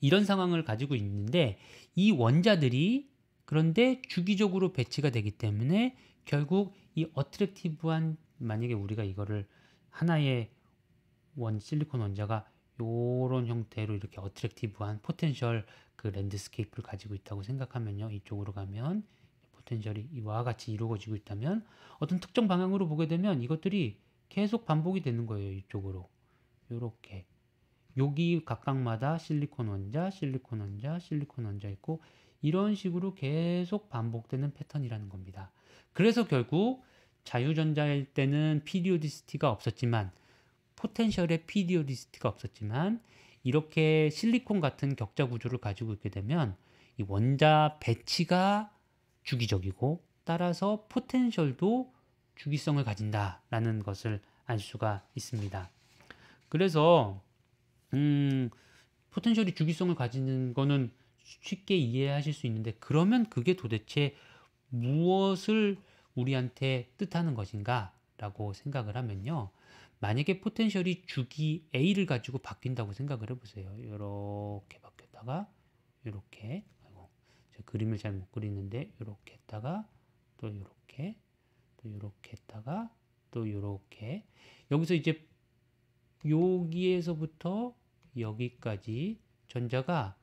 이런 상황을 가지고 있는데 이 원자들이 그런데 주기적으로 배치가 되기 때문에 결국 이 어트랙티브한 만약에 우리가 이거를 하나의 원 실리콘 원자가 요런 형태로 이렇게 어트랙티브한 포텐셜 그 랜드스케이프를 가지고 있다고 생각하면요. 이쪽으로 가면 포텐셜이 이와 같이 이루어지고 있다면 어떤 특정 방향으로 보게 되면 이것들이 계속 반복이 되는 거예요. 이쪽으로. 이렇게 여기 각각마다 실리콘 원자, 실리콘 원자, 실리콘 원자 있고 이런 식으로 계속 반복되는 패턴이라는 겁니다. 그래서 결국 자유전자일 때는 피디오디스티가 없었지만 포텐셜의 피디오디스티가 없었지만 이렇게 실리콘 같은 격자 구조를 가지고 있게 되면 이 원자 배치가 주기적이고 따라서 포텐셜도 주기성을 가진다라는 것을 알 수가 있습니다. 그래서 음, 포텐셜이 주기성을 가지는 거는 쉽게 이해하실 수 있는데 그러면 그게 도대체 무엇을 우리한테 뜻하는 것인가라고 생각을 하면요. 만약에 포텐셜이 주기 A를 가지고 바뀐다고 생각을 해보세요. 이렇게 바뀌었다가 이렇게 그림을 잘 못 그리는데 이렇게 했다가 또 이렇게 또 이렇게 했다가 또 이렇게 여기서 이제 여기에서부터 여기까지 전자가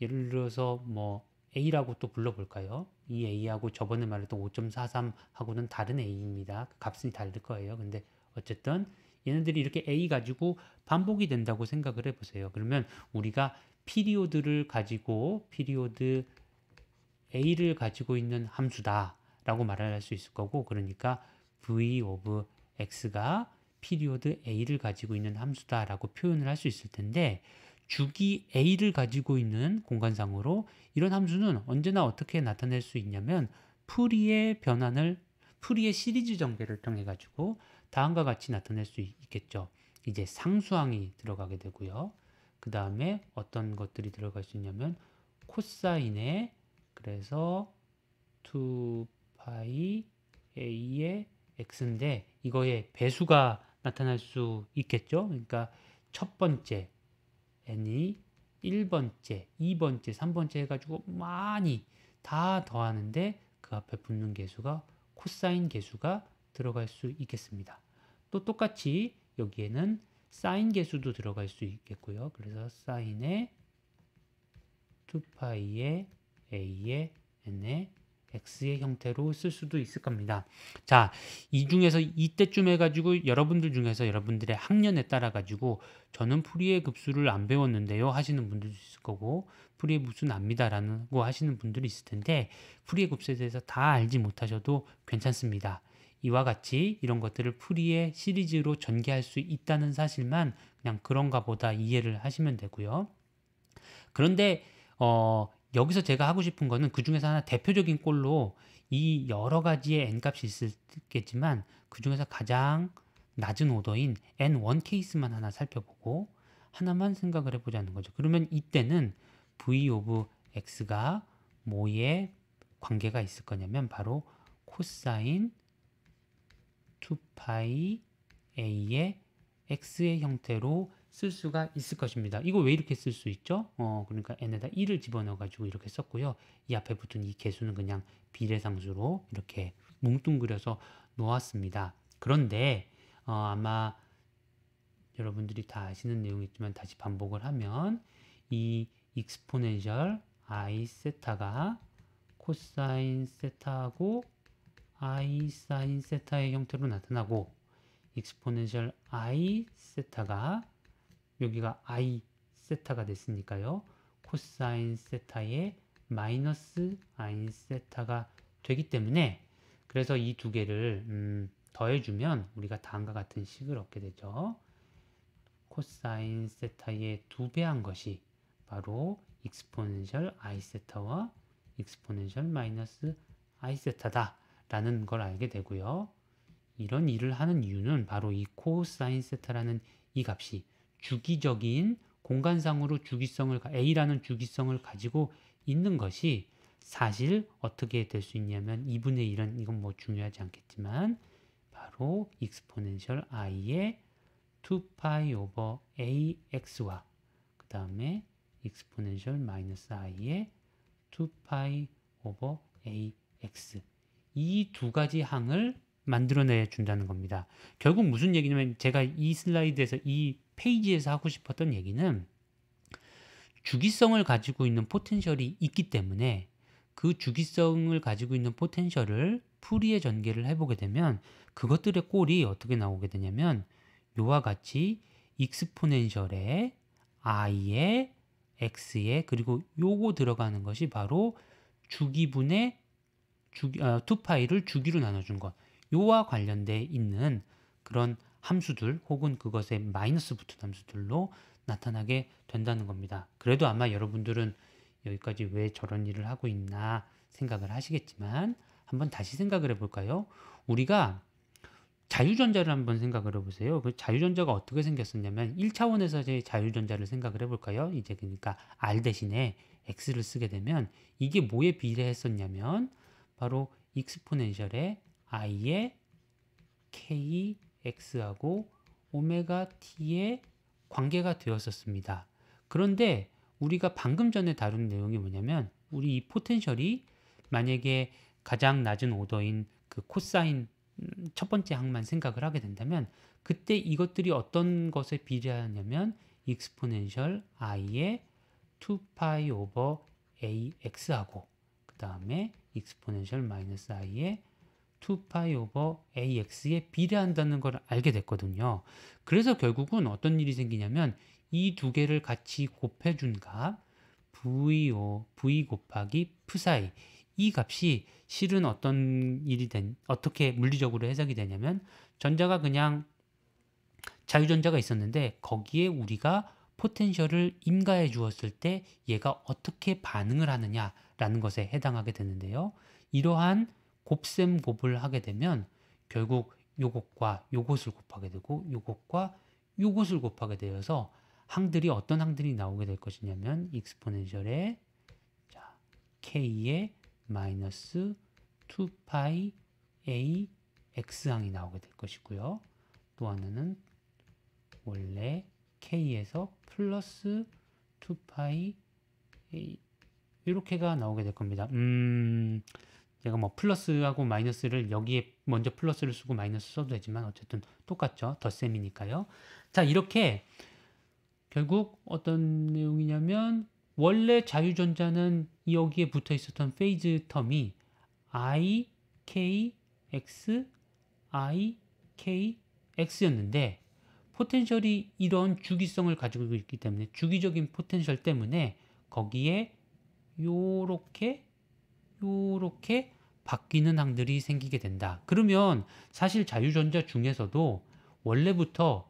예를 들어서 뭐 A라고 또 불러볼까요? 이 A하고 저번에 말했던 5.43하고는 다른 A입니다. 그 값이 다를 거예요. 근데 어쨌든 얘네들이 이렇게 A 가지고 반복이 된다고 생각을 해보세요. 그러면 우리가 피리오드를 가지고 피리오드 a를 가지고 있는 함수다 라고 말할 수 있을 거고 그러니까 v of x가 피리오드 a를 가지고 있는 함수다 라고 표현을 할 수 있을 텐데 주기 a를 가지고 있는 공간상으로 이런 함수는 언제나 어떻게 나타낼 수 있냐면 풀이의 변환을 풀이의 시리즈 전개를 통해 가지고 다음과 같이 나타낼 수 있겠죠 이제 상수항이 들어가게 되고요 그 다음에 어떤 것들이 들어갈 수 있냐면 코사인의 그래서 2파이 a의 x인데 이거의 배수가 나타날 수 있겠죠. 그러니까 첫 번째 n이 1번째, 2번째, 3번째 해가지고 많이 다 더하는데 그 앞에 붙는 개수가 코사인 개수가 들어갈 수 있겠습니다. 또 똑같이 여기에는 사인 개수도 들어갈 수 있겠고요. 그래서 사인에 2파이의 a의 n의 x의 형태로 쓸 수도 있을 겁니다. 자, 이 중에서 이때쯤 해가지고 여러분들 중에서 여러분들의 학년에 따라 가지고 저는 프리의 급수를 안 배웠는데요 하시는 분들도 있을 거고 프리의 무수는 압니다라는거 하시는 분들이 있을 텐데 프리의 급수에 대해서 다 알지 못하셔도 괜찮습니다. 이와 같이 이런 것들을 프리의 시리즈로 전개할 수 있다는 사실만 그냥 그런가 보다 이해를 하시면 되고요. 그런데 어, 여기서 제가 하고 싶은 거는 그 중에서 하나 대표적인 꼴로 이 여러 가지의 n값이 있겠지만 을그 중에서 가장 낮은 오더인 n1 케이스만 하나 살펴보고 하나만 생각을 해보자는 거죠. 그러면 이때는 v of x가 뭐에 관계가 있을 거냐면 바로 코사인 2파이 a의 x의 형태로 쓸 수가 있을 것입니다. 이거 왜 이렇게 쓸 수 있죠? 어, 그러니까 n에다 1을 집어넣어가지고 이렇게 썼고요. 이 앞에 붙은 이 개수는 그냥 비례상수로 이렇게 뭉뚱그려서 놓았습니다. 그런데 어, 아마 여러분들이 다 아시는 내용이지만 다시 반복을 하면 이 익스포넨셜 i 세타가 코사인 세타하고 i 사인 세타의 형태로 나타나고 익스포넨셜 i 세타가 여기가 i 세타가 됐으니까요. 코사인 세타의 마이너스 아인 세타가 되기 때문에 그래서 이 두 개를 음, 더해주면 우리가 다음과 같은 식을 얻게 되죠. 코사인 세타의 두배한 것이 바로 익스포넨셜 i 세타와 익스포넨셜 마이너스 i 세타다 라는 걸 알게 되고요. 이런 일을 하는 이유는 바로 이 코사인 세타라는 이 값이 주기적인 공간상으로 주기성을 A라는 주기성을 가지고 있는 것이 사실 어떻게 될 수 있냐면 2분의 1은 이건 뭐 중요하지 않겠지만 바로 익스포넨셜 i의 2파이 오버 ax와 그 다음에 익스포넨셜 마이너스 i의 2파이 오버 ax 이 두 가지 항을 만들어내 준다는 겁니다. 결국 무슨 얘기냐면 제가 이 슬라이드에서 이 페이지에서 하고 싶었던 얘기는 주기성을 가지고 있는 포텐셜이 있기 때문에 그 주기성을 가지고 있는 포텐셜을 풀이에 전개를 해보게 되면 그것들의 꼴이 어떻게 나오게 되냐면 요와 같이 익스포넨셜의 i 에 x 에 그리고 요거 들어가는 것이 바로 주기분의 주기, 아, 2파이를 주기로 나눠준 것 요와 관련돼 있는 그런 함수들 혹은 그것의 마이너스 붙은 함수들로 나타나게 된다는 겁니다. 그래도 아마 여러분들은 여기까지 왜 저런 일을 하고 있나 생각을 하시겠지만 한번 다시 생각을 해볼까요? 우리가 자유전자를 한번 생각을 해보세요. 그 자유전자가 어떻게 생겼었냐면 1차원에서의 자유전자를 생각을 해볼까요? 이제 그러니까 R 대신에 X를 쓰게 되면 이게 뭐에 비례했었냐면 바로 익스포넨셜의 I의 K x하고 오메가 t의 관계가 되었었습니다. 그런데 우리가 방금 전에 다룬 내용이 뭐냐면 우리 이 포텐셜이 만약에 가장 낮은 오더인 그 코사인 첫 번째 항만 생각을 하게 된다면 그때 이것들이 어떤 것에 비례하냐면 익스포넨셜 i의 2파이 오버 ax하고 그 다음에 익스포넨셜 마이너스 i의 2파이 오버 ax에 비례한다는 걸 알게 됐거든요. 그래서 결국은 어떤 일이 생기냐면 이 두 개를 같이 곱해준 값 VO, V 곱하기 푸사이 이 값이 실은 어떤 일이 된 어떻게 물리적으로 해석이 되냐면 전자가 그냥 자유전자가 있었는데 거기에 우리가 포텐셜을 인가해 주었을 때 얘가 어떻게 반응을 하느냐라는 것에 해당하게 되는데요. 이러한 곱셈 곱을 하게 되면 결국 요것과 요것을 곱하게 되고 요것과 요것을 곱하게 되어서 항들이 어떤 항들이 나오게 될 것이냐면 익스포넨셜의 자, k의 마이너스 2파이 a x항이 나오게 될 것이고요. 또 하나는 원래 k에서 플러스 2파이 a 이렇게가 나오게 될 겁니다. 음, 내가 뭐 플러스하고 마이너스를 여기에 먼저 플러스를 쓰고 마이너스 써도 되지만 어쨌든 똑같죠. 덧셈이니까요. 자 이렇게 결국 어떤 내용이냐면 원래 자유전자는 여기에 붙어 있었던 페이즈 텀이 i, k, x, i, k, x였는데 포텐셜이 이런 주기성을 가지고 있기 때문에 주기적인 포텐셜 때문에 거기에 요렇게 이렇게 바뀌는 항들이 생기게 된다. 그러면 사실 자유전자 중에서도 원래부터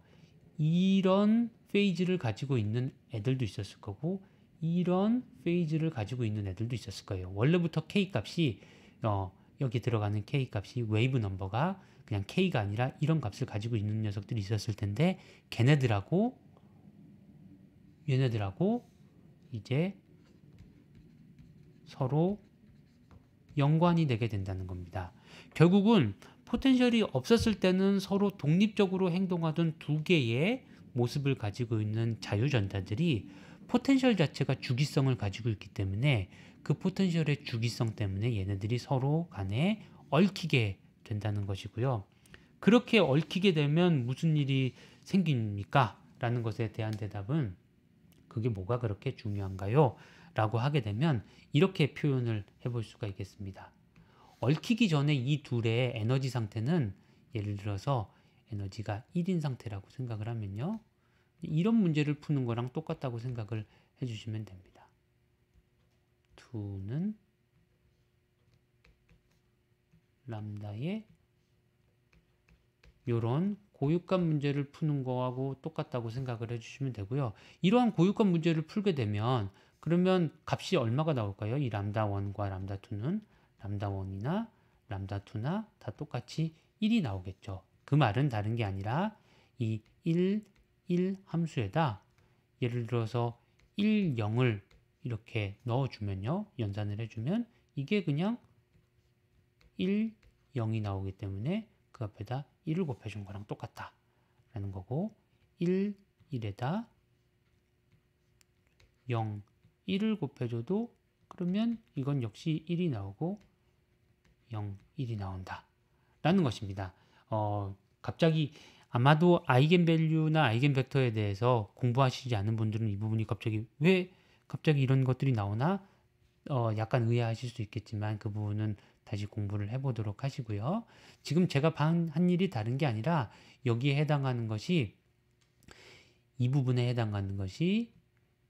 이런 페이지를 가지고 있는 애들도 있었을 거고 이런 페이지를 가지고 있는 애들도 있었을 거예요. 원래부터 K값이 어, 여기 들어가는 K값이 웨이브 넘버가 그냥 K가 아니라 이런 값을 가지고 있는 녀석들이 있었을 텐데 걔네들하고 얘네들하고 이제 서로 연관이 되게 된다는 겁니다. 결국은 포텐셜이 없었을 때는 서로 독립적으로 행동하던 두 개의 모습을 가지고 있는 자유전자들이 포텐셜 자체가 주기성을 가지고 있기 때문에 그 포텐셜의 주기성 때문에 얘네들이 서로 간에 얽히게 된다는 것이고요. 그렇게 얽히게 되면 무슨 일이 생깁니까? 라는 것에 대한 대답은 그게 뭐가 그렇게 중요한가요? 라고 하게 되면 이렇게 표현을 해 볼 수가 있겠습니다. 얽히기 전에 이 둘의 에너지 상태는 예를 들어서 에너지가 1인 상태라고 생각을 하면요. 이런 문제를 푸는 거랑 똑같다고 생각을 해주시면 됩니다. 2는 람다의 이런 고유값 문제를 푸는 거하고 똑같다고 생각을 해주시면 되고요. 이러한 고유값 문제를 풀게 되면 그러면 값이 얼마가 나올까요? 이 람다 1과 람다 2는 람다 1이나 람다 2나 다 똑같이 1이 나오겠죠. 그 말은 다른 게 아니라 이 1, 1 함수에다 예를 들어서 1, 0을 이렇게 넣어주면요. 연산을 해주면 이게 그냥 1, 0이 나오기 때문에 그 앞에다 1을 곱해준 거랑 똑같다라는 거고 1, 1에다 0, 1을 곱해줘도 그러면 이건 역시 1이 나오고 0, 1이 나온다. 라는 것입니다. 어, 갑자기 아마도 아이겐밸류나 아이겐벡터에 대해서 공부하시지 않은 분들은 이 부분이 갑자기 왜 갑자기 이런 것들이 나오나 어, 약간 의아하실 수 있겠지만 그 부분은 다시 공부를 해보도록 하시고요. 지금 제가 한, 한 일이 다른 게 아니라 여기에 해당하는 것이 이 부분에 해당하는 것이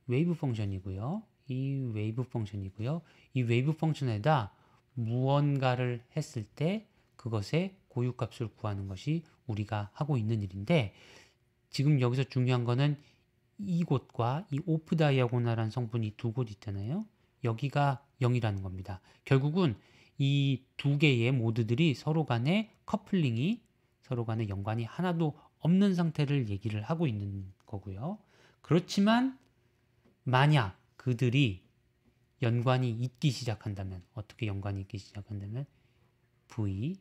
웨이브 펑션이고요. 이 웨이브 펑션이고요. 이 웨이브 펑션에다 무언가를 했을 때 그것의 고유값을 구하는 것이 우리가 하고 있는 일인데 지금 여기서 중요한 거는 이곳과 이 오프 다이아고나라는 성분이 두 곳 있잖아요. 여기가 0이라는 겁니다. 결국은 이 두 개의 모드들이 서로 간의 커플링이 서로 간의 연관이 하나도 없는 상태를 얘기를 하고 있는 거고요. 그렇지만 만약 그들이 연관이 있기 시작한다면 어떻게 연관이 있기 시작한다면 V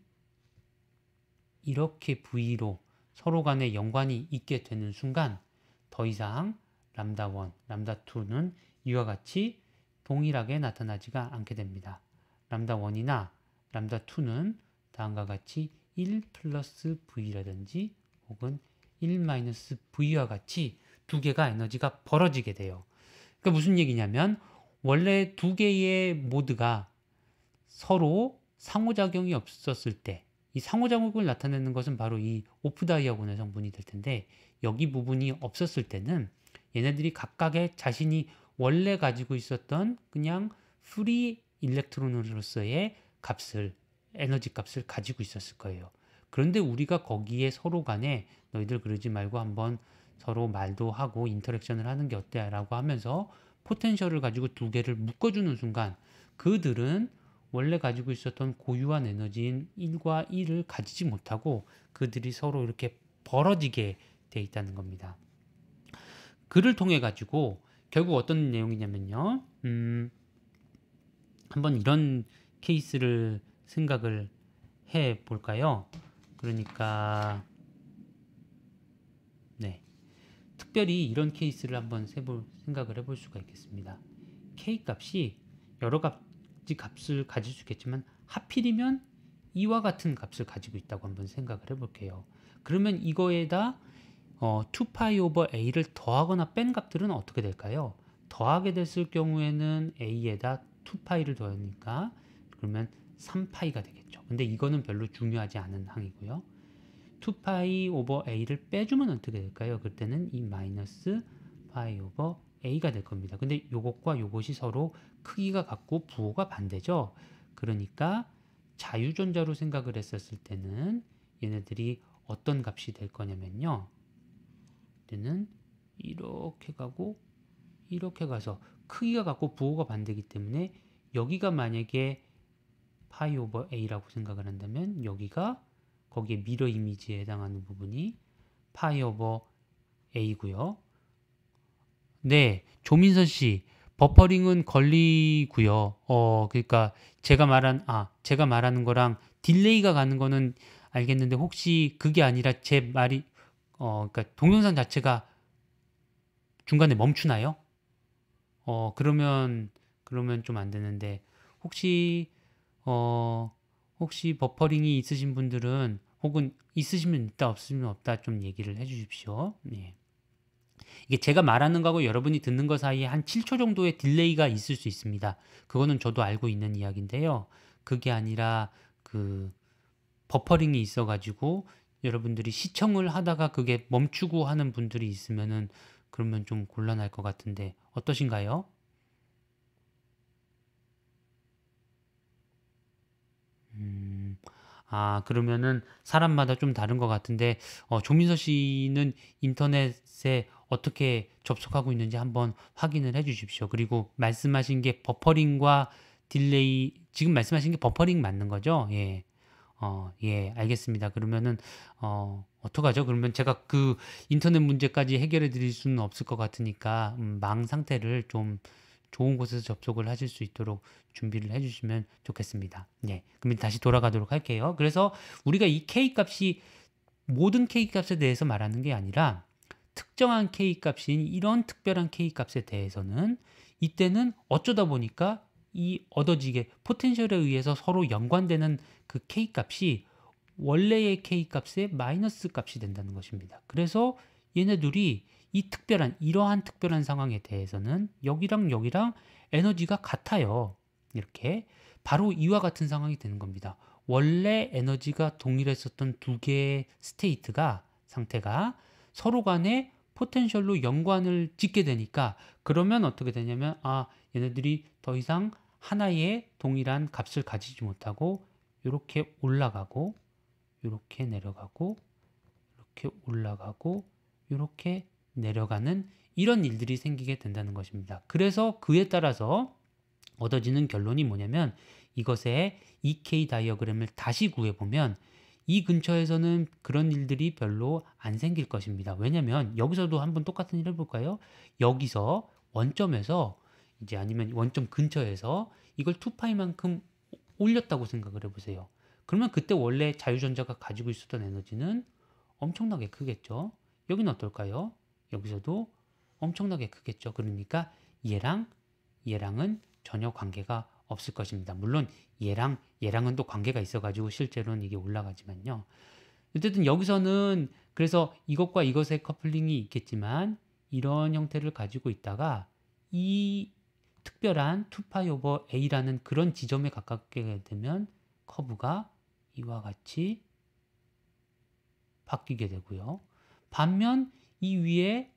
이렇게 V로 서로 간에 연관이 있게 되는 순간 더 이상 람다 1, 람다 2는 이와 같이 동일하게 나타나지가 않게 됩니다. 람다 1이나 람다 2는 다음과 같이 1 플러스 V라든지 혹은 1 마이너스 V와 같이 두 개가 에너지가 벌어지게 돼요. 그러니까 무슨 얘기냐면 원래 두 개의 모드가 서로 상호작용이 없었을 때 이 상호작용을 나타내는 것은 바로 이 오프다이아곤의 성분이 될 텐데 여기 부분이 없었을 때는 얘네들이 각각의 자신이 원래 가지고 있었던 그냥 프리 일렉트론으로서의 값을 에너지 값을 가지고 있었을 거예요. 그런데 우리가 거기에 서로 간에 너희들 그러지 말고 한번 서로 말도 하고 인터랙션을 하는 게 어때라고 하면서 포텐셜을 가지고 두 개를 묶어주는 순간 그들은 원래 가지고 있었던 고유한 에너지인 1과 1을 가지지 못하고 그들이 서로 이렇게 벌어지게 돼 있다는 겁니다. 글을 통해 가지고 결국 어떤 내용이냐면요. 음, 한번 이런 케이스를 생각을 해 볼까요? 그러니까 특별히 이런 케이스를 한번 해볼 생각을 해볼 수가 있겠습니다. k 값이 여러 가지 값을 가질 수 있겠지만 하필이면 이와 같은 값을 가지고 있다고 한번 생각을 해볼게요. 그러면 이거에다 어, 2파이 오버 a를 더하거나 뺀 값들은 어떻게 될까요? 더하게 됐을 경우에는 a에다 2파이를 더하니까 그러면 3파이가 되겠죠. 근데 이거는 별로 중요하지 않은 항이고요. 2파이 오버 a를 빼주면 어떻게 될까요? 그때는 이 마이너스 파이 오버 a가 될 겁니다. 근데 요것과 요것이 서로 크기가 같고 부호가 반대죠. 그러니까 자유존자로 생각을 했었을 때는 얘네들이 어떤 값이 될 거냐면요. 때는 이렇게 가고 이렇게 가서 크기가 같고 부호가 반대기 때문에 여기가 만약에 파이 오버 a라고 생각을 한다면 여기가 거기에 미러 이미지에 해당하는 부분이 파이 오버 A고요. 네, 조민선 씨. 버퍼링은 걸리고요. 어, 그러니까 제가 말한 아, 제가 말하는 거랑 딜레이가 가는 거는 알겠는데 혹시 그게 아니라 제 말이 어, 그러니까 동영상 자체가 중간에 멈추나요? 어, 그러면 그러면 좀 안 되는데 혹시 어, 혹시 버퍼링이 있으신 분들은 혹은 있으시면 있다 없으면 없다 좀 얘기를 해주십시오. 네. 이게 제가 말하는 거하고 여러분이 듣는 거 사이에 한 7초 정도의 딜레이가 있을 수 있습니다. 그거는 저도 알고 있는 이야기인데요. 그게 아니라 그 버퍼링이 있어가지고 여러분들이 시청을 하다가 그게 멈추고 하는 분들이 있으면은 그러면 좀 곤란할 것 같은데 어떠신가요? 음... 아, 그러면은 사람마다 좀 다른 것 같은데, 어, 조민서 씨는 인터넷에 어떻게 접속하고 있는지 한번 확인을 해 주십시오. 그리고 말씀하신 게 버퍼링과 딜레이, 지금 말씀하신 게 버퍼링 맞는 거죠? 예. 어, 예, 알겠습니다. 그러면은, 어, 어떡하죠? 그러면 제가 그 인터넷 문제까지 해결해 드릴 수는 없을 것 같으니까, 음, 망 상태를 좀, 좋은 곳에서 접속을 하실 수 있도록 준비를 해주시면 좋겠습니다. 네, 그럼 다시 돌아가도록 할게요. 그래서 우리가 이 k 값이 모든 k 값에 대해서 말하는 게 아니라 특정한 k 값인 이런 특별한 k 값에 대해서는 이때는 어쩌다 보니까 이 얻어지게 포텐셜에 의해서 서로 연관되는 그 k 값이 원래의 k 값의 마이너스 값이 된다는 것입니다. 그래서 얘네들이 이 특별한 이러한 특별한 상황에 대해서는 여기랑 여기랑 에너지가 같아요. 이렇게 바로 이와 같은 상황이 되는 겁니다. 원래 에너지가 동일했었던 두 개의 스테이트가 상태가 서로 간에 포텐셜로 연관을 짓게 되니까 그러면 어떻게 되냐면 아 얘네들이 더 이상 하나의 동일한 값을 가지지 못하고 이렇게 올라가고 이렇게 내려가고 이렇게 올라가고 이렇게 내려가는 이런 일들이 생기게 된다는 것입니다. 그래서 그에 따라서 얻어지는 결론이 뭐냐면 이것의 EK 다이어그램을 다시 구해보면 이 근처에서는 그런 일들이 별로 안 생길 것입니다. 왜냐면 여기서도 한번 똑같은 일을 볼까요? 여기서 원점에서 이제 아니면 원점 근처에서 이걸 2파이만큼 올렸다고 생각을 해보세요. 그러면 그때 원래 자유전자가 가지고 있었던 에너지는 엄청나게 크겠죠? 여기는 어떨까요? 여기서도 엄청나게 크겠죠. 그러니까 얘랑 얘랑은 전혀 관계가 없을 것입니다. 물론 얘랑 얘랑은 또 관계가 있어가지고 실제로는 이게 올라가지만요. 어쨌든 여기서는 그래서 이것과 이것의 커플링이 있겠지만 이런 형태를 가지고 있다가 이 특별한 2파이 오버 A라는 그런 지점에 가깝게 되면 커브가 이와 같이 바뀌게 되고요. 반면 이 위에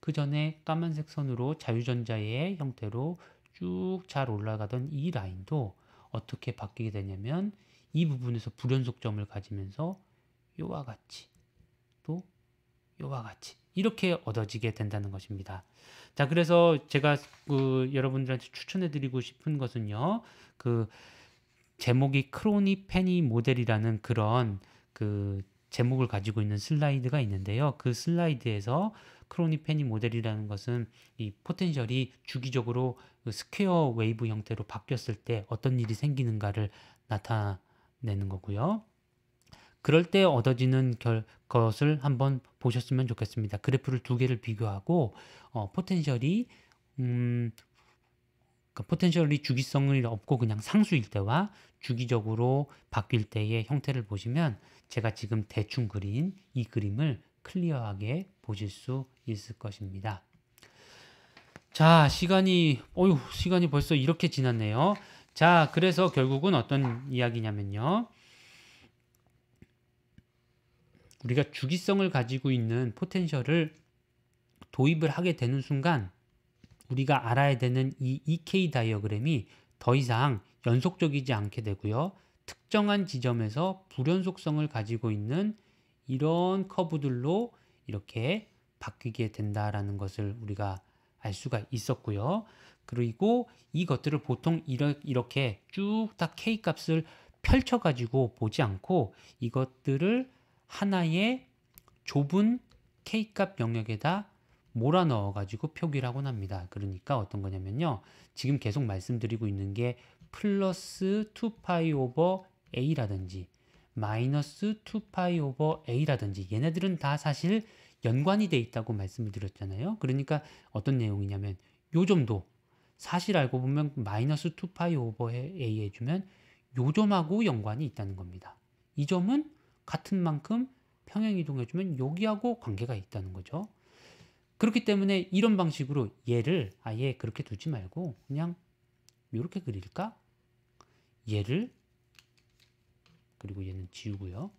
그 전에 까만색 선으로 자유전자의 형태로 쭉 잘 올라가던 이 라인도 어떻게 바뀌게 되냐면 이 부분에서 불연속점을 가지면서 요와 같이 또 요와 같이 이렇게 얻어지게 된다는 것입니다. 자, 그래서 제가 그 여러분들한테 추천해 드리고 싶은 것은요. 그 제목이 크로니 페니 모델이라는 그런 그 제목을 가지고 있는 슬라이드가 있는데요. 그 슬라이드에서 크로니 페니 모델이라는 것은 이 포텐셜이 주기적으로 그 스퀘어 웨이브 형태로 바뀌었을 때 어떤 일이 생기는가를 나타내는 거고요. 그럴 때 얻어지는 결, 것을 한번 보셨으면 좋겠습니다. 그래프를 두 개를 비교하고 어, 포텐셜이 음, 그 포텐셜이 주기성이 없고 그냥 상수일 때와 주기적으로 바뀔 때의 형태를 보시면 제가 지금 대충 그린 이 그림을 클리어하게 보실 수 있을 것입니다. 자, 시간이 어휴, 시간이 벌써 이렇게 지났네요. 자, 그래서 결국은 어떤 이야기냐면요. 우리가 주기성을 가지고 있는 포텐셜을 도입을 하게 되는 순간 우리가 알아야 되는 이 EK 다이어그램이 더 이상 연속적이지 않게 되고요. 특정한 지점에서 불연속성을 가지고 있는 이런 커브들로 이렇게 바뀌게 된다라는 것을 우리가 알 수가 있었고요. 그리고 이것들을 보통 이렇게 쭉 다 K 값을 펼쳐가지고 보지 않고 이것들을 하나의 좁은 K값 영역에다 몰아넣어가지고 표기라고곤 합니다. 그러니까 어떤 거냐면요. 지금 계속 말씀드리고 있는 게 플러스 2파이 오버 a라든지 마이너스 2파이 오버 a라든지 얘네들은 다 사실 연관이 돼 있다고 말씀을 드렸잖아요. 그러니까 어떤 내용이냐면 요 점도 사실 알고 보면 마이너스 2파이 오버 a 해주면 요 점하고 연관이 있다는 겁니다. 이 점은 같은 만큼 평행이동해주면 여기하고 관계가 있다는 거죠. 그렇기 때문에 이런 방식으로 얘를 아예 그렇게 두지 말고 그냥 이렇게 그릴까? 얘를 그리고 얘는 지우고요.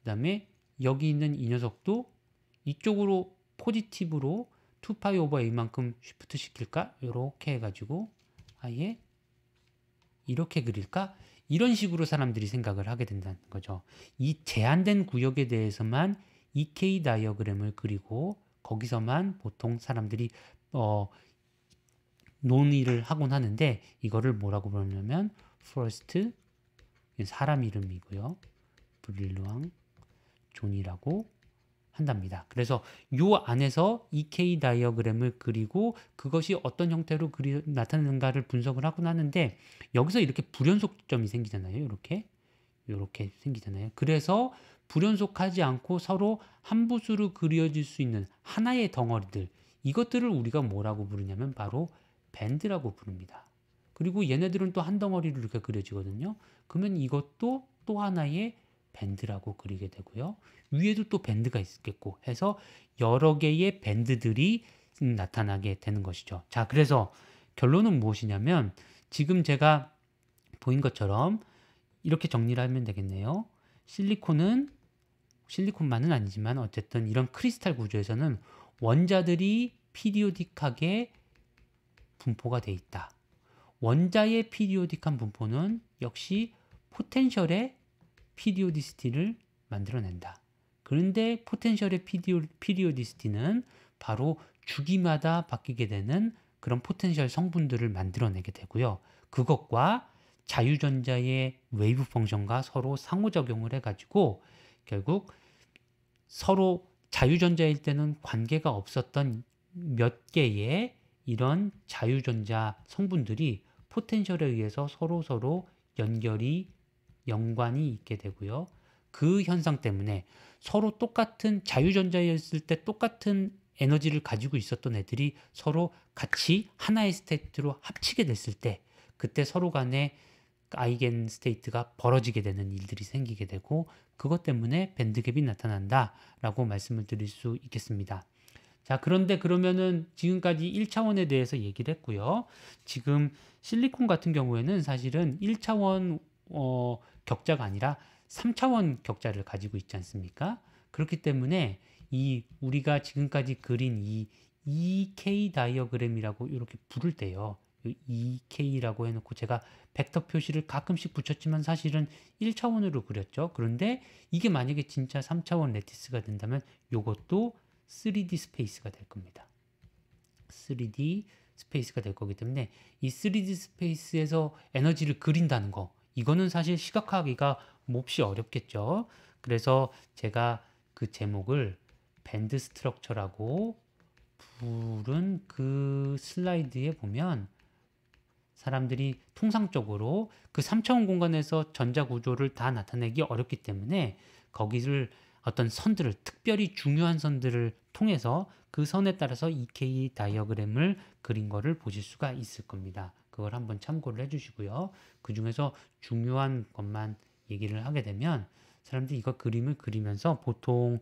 그 다음에 여기 있는 이 녀석도 이쪽으로 포지티브로 2파이 오버 a만큼 쉬프트 시킬까? 이렇게 해가지고 아예 이렇게 그릴까? 이런 식으로 사람들이 생각을 하게 된다는 거죠. 이 제한된 구역에 대해서만 EK 다이어그램을 그리고 거기서만 보통 사람들이 어, 논의를 하곤 하는데 이거를 뭐라고 부르냐면 프로스트 사람 이름이고요. 브릴루앙 존이라고 한답니다. 그래서 요 안에서 EK 다이어그램을 그리고 그것이 어떤 형태로 그리, 나타나는가를 분석을 하곤 하는데 여기서 이렇게 불연속점이 생기잖아요. 이렇게 이렇게 생기잖아요. 그래서 불연속하지 않고 서로 한 부수로 그려질 수 있는 하나의 덩어리들 이것들을 우리가 뭐라고 부르냐면 바로 밴드라고 부릅니다. 그리고 얘네들은 또 한 덩어리로 이렇게 그려지거든요. 그러면 이것도 또 하나의 밴드라고 그리게 되고요. 위에도 또 밴드가 있겠고 해서 여러 개의 밴드들이 나타나게 되는 것이죠. 자, 그래서 결론은 무엇이냐면 지금 제가 보인 것처럼 이렇게 정리를 하면 되겠네요. 실리콘은 실리콘만은 아니지만 어쨌든 이런 크리스탈 구조에서는 원자들이 피디오딕하게 분포가 돼 있다. 원자의 피디오딕한 분포는 역시 포텐셜의 피디오디스티를 만들어낸다. 그런데 포텐셜의 피디오, 피디오디시티는 바로 주기마다 바뀌게 되는 그런 포텐셜 성분들을 만들어내게 되고요. 그것과 자유전자의 웨이브 펑션과 서로 상호작용을 해가지고 결국 서로 자유전자일 때는 관계가 없었던 몇 개의 이런 자유전자 성분들이 포텐셜에 의해서 서로 서로 연결이 연관이 있게 되고요. 그 현상 때문에 서로 똑같은 자유전자였을 때 똑같은 에너지를 가지고 있었던 애들이 서로 같이 하나의 스테이트로 합치게 됐을 때 그때 서로 간에 아이겐 스테이트가 벌어지게 되는 일들이 생기게 되고 그것 때문에 밴드갭이 나타난다라고 말씀을 드릴 수 있겠습니다. 자, 그런데 그러면은 지금까지 1차원에 대해서 얘기를 했고요. 지금 실리콘 같은 경우에는 사실은 1차원 어, 격자가 아니라 3차원 격자를 가지고 있지 않습니까? 그렇기 때문에 이 우리가 지금까지 그린 이 EK 다이어그램이라고 이렇게 부를 때요. 2K라고 해놓고 제가 벡터 표시를 가끔씩 붙였지만 사실은 1차원으로 그렸죠. 그런데 이게 만약에 진짜 3차원 레티스가 된다면 이것도 3D 스페이스가 될 겁니다. 3D 스페이스가 될 거기 때문에 이 3D 스페이스에서 에너지를 그린다는 거 이거는 사실 시각화하기가 몹시 어렵겠죠. 그래서 제가 그 제목을 밴드 스트럭처라고 부른 그 슬라이드에 보면 사람들이 통상적으로 그 3차원 공간에서 전자 구조를 다 나타내기 어렵기 때문에 거기를 어떤 선들을 특별히 중요한 선들을 통해서 그 선에 따라서 EK 다이어그램을 그린 거를 보실 수가 있을 겁니다. 그걸 한번 참고를 해주시고요. 그 중에서 중요한 것만 얘기를 하게 되면 사람들이 이거 그림을 그리면서 보통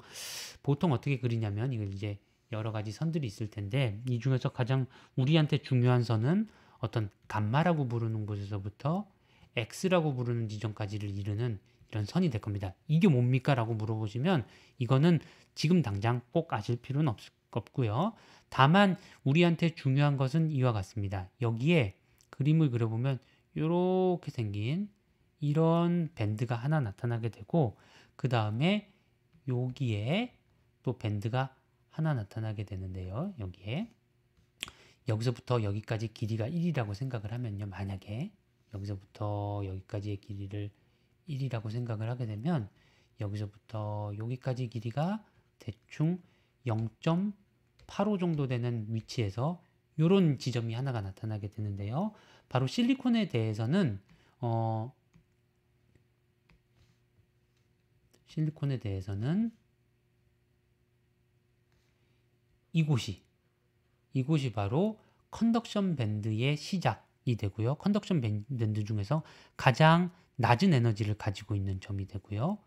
보통 어떻게 그리냐면 이걸 이제 여러 가지 선들이 있을 텐데 이 중에서 가장 우리한테 중요한 선은 어떤 감마라고 부르는 곳에서부터 X라고 부르는 지점까지를 이루는 이런 선이 될 겁니다. 이게 뭡니까? 라고 물어보시면 이거는 지금 당장 꼭 아실 필요는 없, 없고요. 다만 우리한테 중요한 것은 이와 같습니다. 여기에 그림을 그려보면 이렇게 생긴 이런 밴드가 하나 나타나게 되고 그 다음에 여기에 또 밴드가 하나 나타나게 되는데요. 여기에 여기서부터 여기까지 길이가 1이라고 생각을 하면요. 만약에 여기서부터 여기까지의 길이를 1이라고 생각을 하게 되면 여기서부터 여기까지 길이가 대충 0.85 정도 되는 위치에서 이런 지점이 하나가 나타나게 되는데요. 바로 실리콘에 대해서는 어 실리콘에 대해서는 이곳이 이곳이 바로 컨덕션 밴드의 시작이 되고요. 컨덕션 밴드 중에서 가장 낮은 에너지를 가지고 있는 점이 되고요.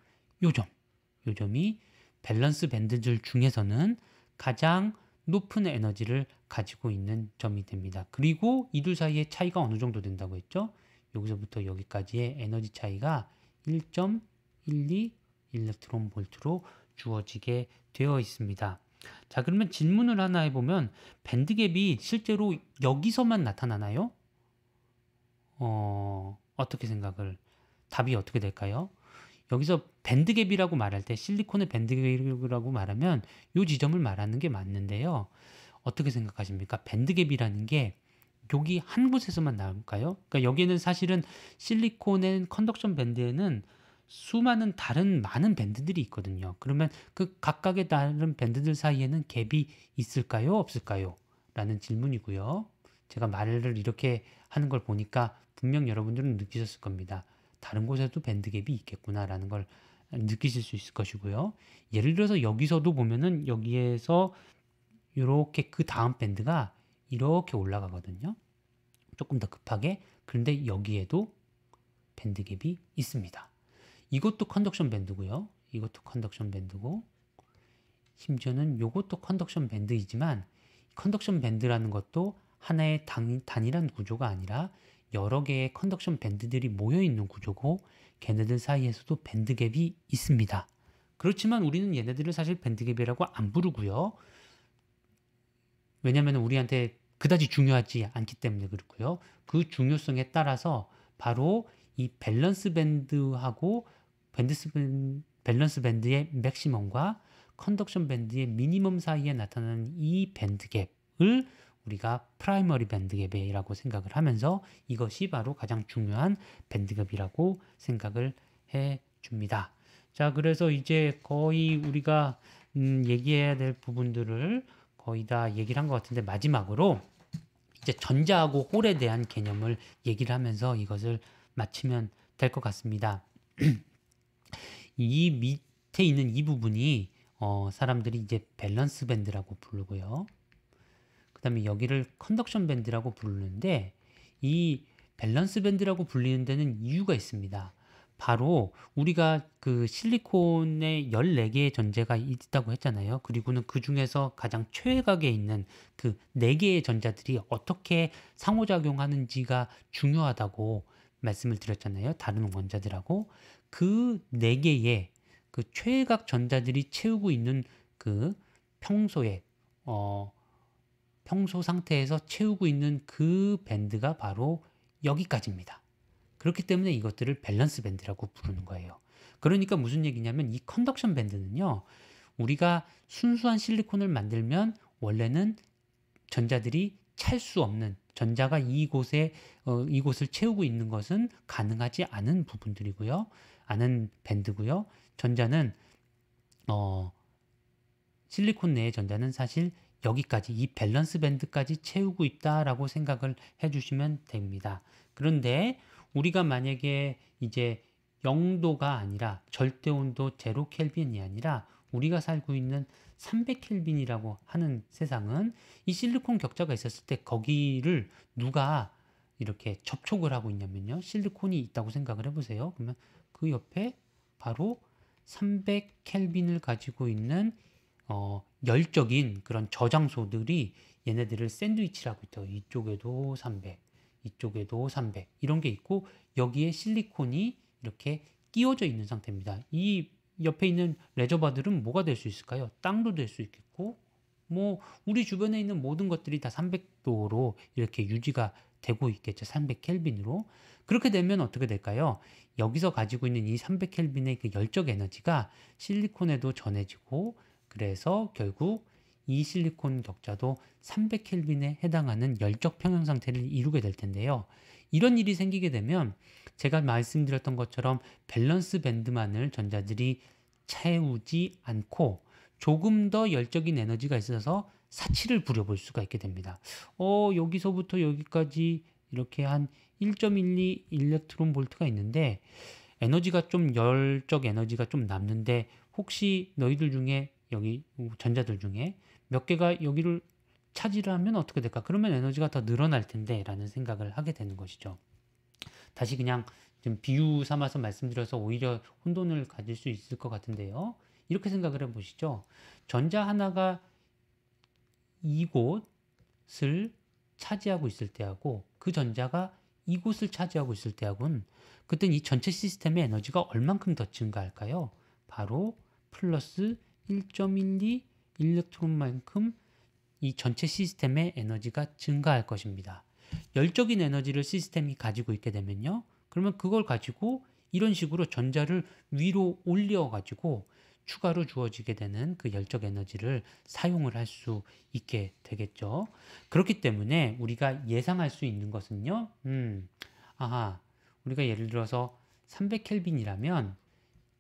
요 점, 요 점이 밸런스 밴드들 중에서는 가장 높은 에너지를 가지고 있는 점이 됩니다. 그리고 이 둘 사이의 차이가 어느 정도 된다고 했죠? 여기서부터 여기까지의 에너지 차이가 1.12 일렉트론 볼트로 주어지게 되어 있습니다. 자, 그러면 질문을 하나 해보면 밴드갭이 실제로 여기서만 나타나나요? 어, 어떻게 생각을, 답이 어떻게 될까요? 여기서 밴드갭이라고 말할 때 실리콘의 밴드갭이라고 말하면 이 지점을 말하는 게 맞는데요. 어떻게 생각하십니까? 밴드갭이라는 게 여기 한 곳에서만 나올까요? 그러니까 여기는 사실은 실리콘의 컨덕션 밴드에는 수많은 다른 많은 밴드들이 있거든요. 그러면 그 각각의 다른 밴드들 사이에는 갭이 있을까요? 없을까요? 라는 질문이고요. 제가 말을 이렇게 하는 걸 보니까 분명 여러분들은 느끼셨을 겁니다. 다른 곳에도 밴드 갭이 있겠구나라는 걸 느끼실 수 있을 것이고요. 예를 들어서 여기서도 보면은 여기에서 이렇게 그 다음 밴드가 이렇게 올라가거든요. 조금 더 급하게. 그런데 여기에도 밴드 갭이 있습니다. 이것도 컨덕션 밴드고요. 이것도 컨덕션 밴드고 심지어는 이것도 컨덕션 밴드이지만 컨덕션 밴드라는 것도 하나의 단, 단일한 구조가 아니라 여러 개의 컨덕션 밴드들이 모여 있는 구조고 걔네들 사이에서도 밴드 갭이 있습니다. 그렇지만 우리는 얘네들을 사실 밴드 갭이라고 안 부르고요. 왜냐하면 우리한테 그다지 중요하지 않기 때문에 그렇고요. 그 중요성에 따라서 바로 이 밸런스 밴드하고 밴드스 밸런스 밴드의 맥시멈과 컨덕션 밴드의 미니멈 사이에 나타나는 이 밴드 갭을 우리가 프라이머리 밴드 갭이라고 생각을 하면서 이것이 바로 가장 중요한 밴드 갭이라고 생각을 해 줍니다. 자, 그래서 이제 거의 우리가 음, 얘기해야 될 부분들을 거의 다 얘기를 한 것 같은데 마지막으로 이제 전자하고 홀에 대한 개념을 얘기를 하면서 이것을 마치면 될 것 같습니다. (clears throat) 이 밑에 있는 이 부분이 어, 사람들이 이제 밸런스 밴드라고 부르고요. 그 다음에 여기를 컨덕션 밴드라고 부르는데 이 밸런스 밴드라고 불리는 데는 이유가 있습니다. 바로 우리가 그 실리콘에 14개의 전제가 있다고 했잖아요. 그리고는 그 중에서 가장 최외각에 있는 그 4개의 전자들이 어떻게 상호작용하는지가 중요하다고 말씀을 드렸잖아요. 다른 원자들하고. 그네 개의 그, 그 최각 전자들이 채우고 있는 그 평소에 어 평소 상태에서 채우고 있는 그 밴드가 바로 여기까지입니다. 그렇기 때문에 이것들을 밸런스 밴드라고 부르는 거예요. 그러니까 무슨 얘기냐면 이 컨덕션 밴드는요. 우리가 순수한 실리콘을 만들면 원래는 전자들이 찰 수 없는 전자가 이곳에 어, 이곳을 채우고 있는 것은 가능하지 않은 부분들이고요. 않은 밴드고요. 전자는 어, 실리콘 내의 전자는 사실 여기까지 이 밸런스 밴드까지 채우고 있다라고 생각을 해주시면 됩니다. 그런데 우리가 만약에 이제 0도가 아니라 절대 온도 제로 켈빈이 아니라 우리가 살고 있는 300켈빈이라고 하는 세상은 이 실리콘 격자가 있었을 때 거기를 누가 이렇게 접촉을 하고 있냐면요. 실리콘이 있다고 생각을 해보세요. 그러면 그 옆에 바로 300 켈빈을 가지고 있는 어, 열적인 그런 저장소들이 얘네들을 샌드위치라고 있죠. 이쪽에도 300, 이쪽에도 300 이런 게 있고 여기에 실리콘이 이렇게 끼워져 있는 상태입니다. 이 옆에 있는 레저바들은 뭐가 될 수 있을까요? 땅도 될 수 있겠고 뭐 우리 주변에 있는 모든 것들이 다 300도로 이렇게 유지가 되고 있겠죠. 300켈빈으로. 그렇게 되면 어떻게 될까요? 여기서 가지고 있는 이 300켈빈의 그 열적 에너지가 실리콘에도 전해지고 그래서 결국 이 실리콘 격자도 300켈빈에 해당하는 열적 평형 상태를 이루게 될 텐데요. 이런 일이 생기게 되면 제가 말씀드렸던 것처럼 밸런스 밴드만을 전자들이 채우지 않고 조금 더 열적인 에너지가 있어서 사치를 부려볼 수가 있게 됩니다. 어, 여기서부터 여기까지 이렇게 한 1.12 일렉트론 볼트가 있는데 에너지가 좀 열적 에너지가 좀 남는데 혹시 너희들 중에 여기 전자들 중에 몇 개가 여기를 차지를 하면 어떻게 될까? 그러면 에너지가 더 늘어날 텐데 라는 생각을 하게 되는 것이죠. 다시 그냥 좀 비유 삼아서 말씀드려서 오히려 혼돈을 가질 수 있을 것 같은데요. 이렇게 생각을 해보시죠. 전자 하나가 이곳을 차지하고 있을 때하고 그 전자가 이곳을 차지하고 있을 때하고는 그땐 이 전체 시스템의 에너지가 얼만큼 더 증가할까요? 바로 플러스 1.12 일렉트론만큼 이 전체 시스템의 에너지가 증가할 것입니다. 열적인 에너지를 시스템이 가지고 있게 되면요. 그러면 그걸 가지고 이런 식으로 전자를 위로 올려 가지고 추가로 주어지게 되는 그 열적 에너지를 사용을 할 수 있게 되겠죠. 그렇기 때문에 우리가 예상할 수 있는 것은요. 음, 아하, 우리가 예를 들어서 300켈빈이라면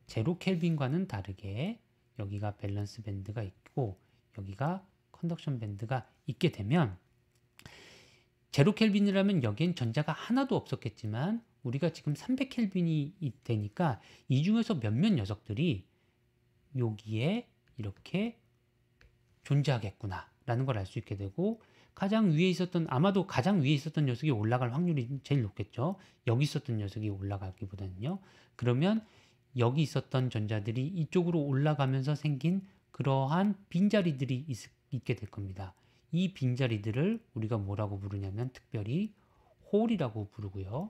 제로 켈빈과는 다르게 여기가 밸런스 밴드가 있고 여기가 컨덕션 밴드가 있게 되면 제로 켈빈이라면 여기엔 전자가 하나도 없었겠지만 우리가 지금 300켈빈이 되니까 이 중에서 몇몇 녀석들이 여기에 이렇게 존재하겠구나 라는 걸 알 수 있게 되고 가장 위에 있었던 아마도 가장 위에 있었던 녀석이 올라갈 확률이 제일 높겠죠. 여기 있었던 녀석이 올라가기보다는요. 그러면 여기 있었던 전자들이 이쪽으로 올라가면서 생긴 그러한 빈자리들이 있, 게될 겁니다. 이 빈자리들을 우리가 뭐라고 부르냐면 특별히 홀이라고 부르고요.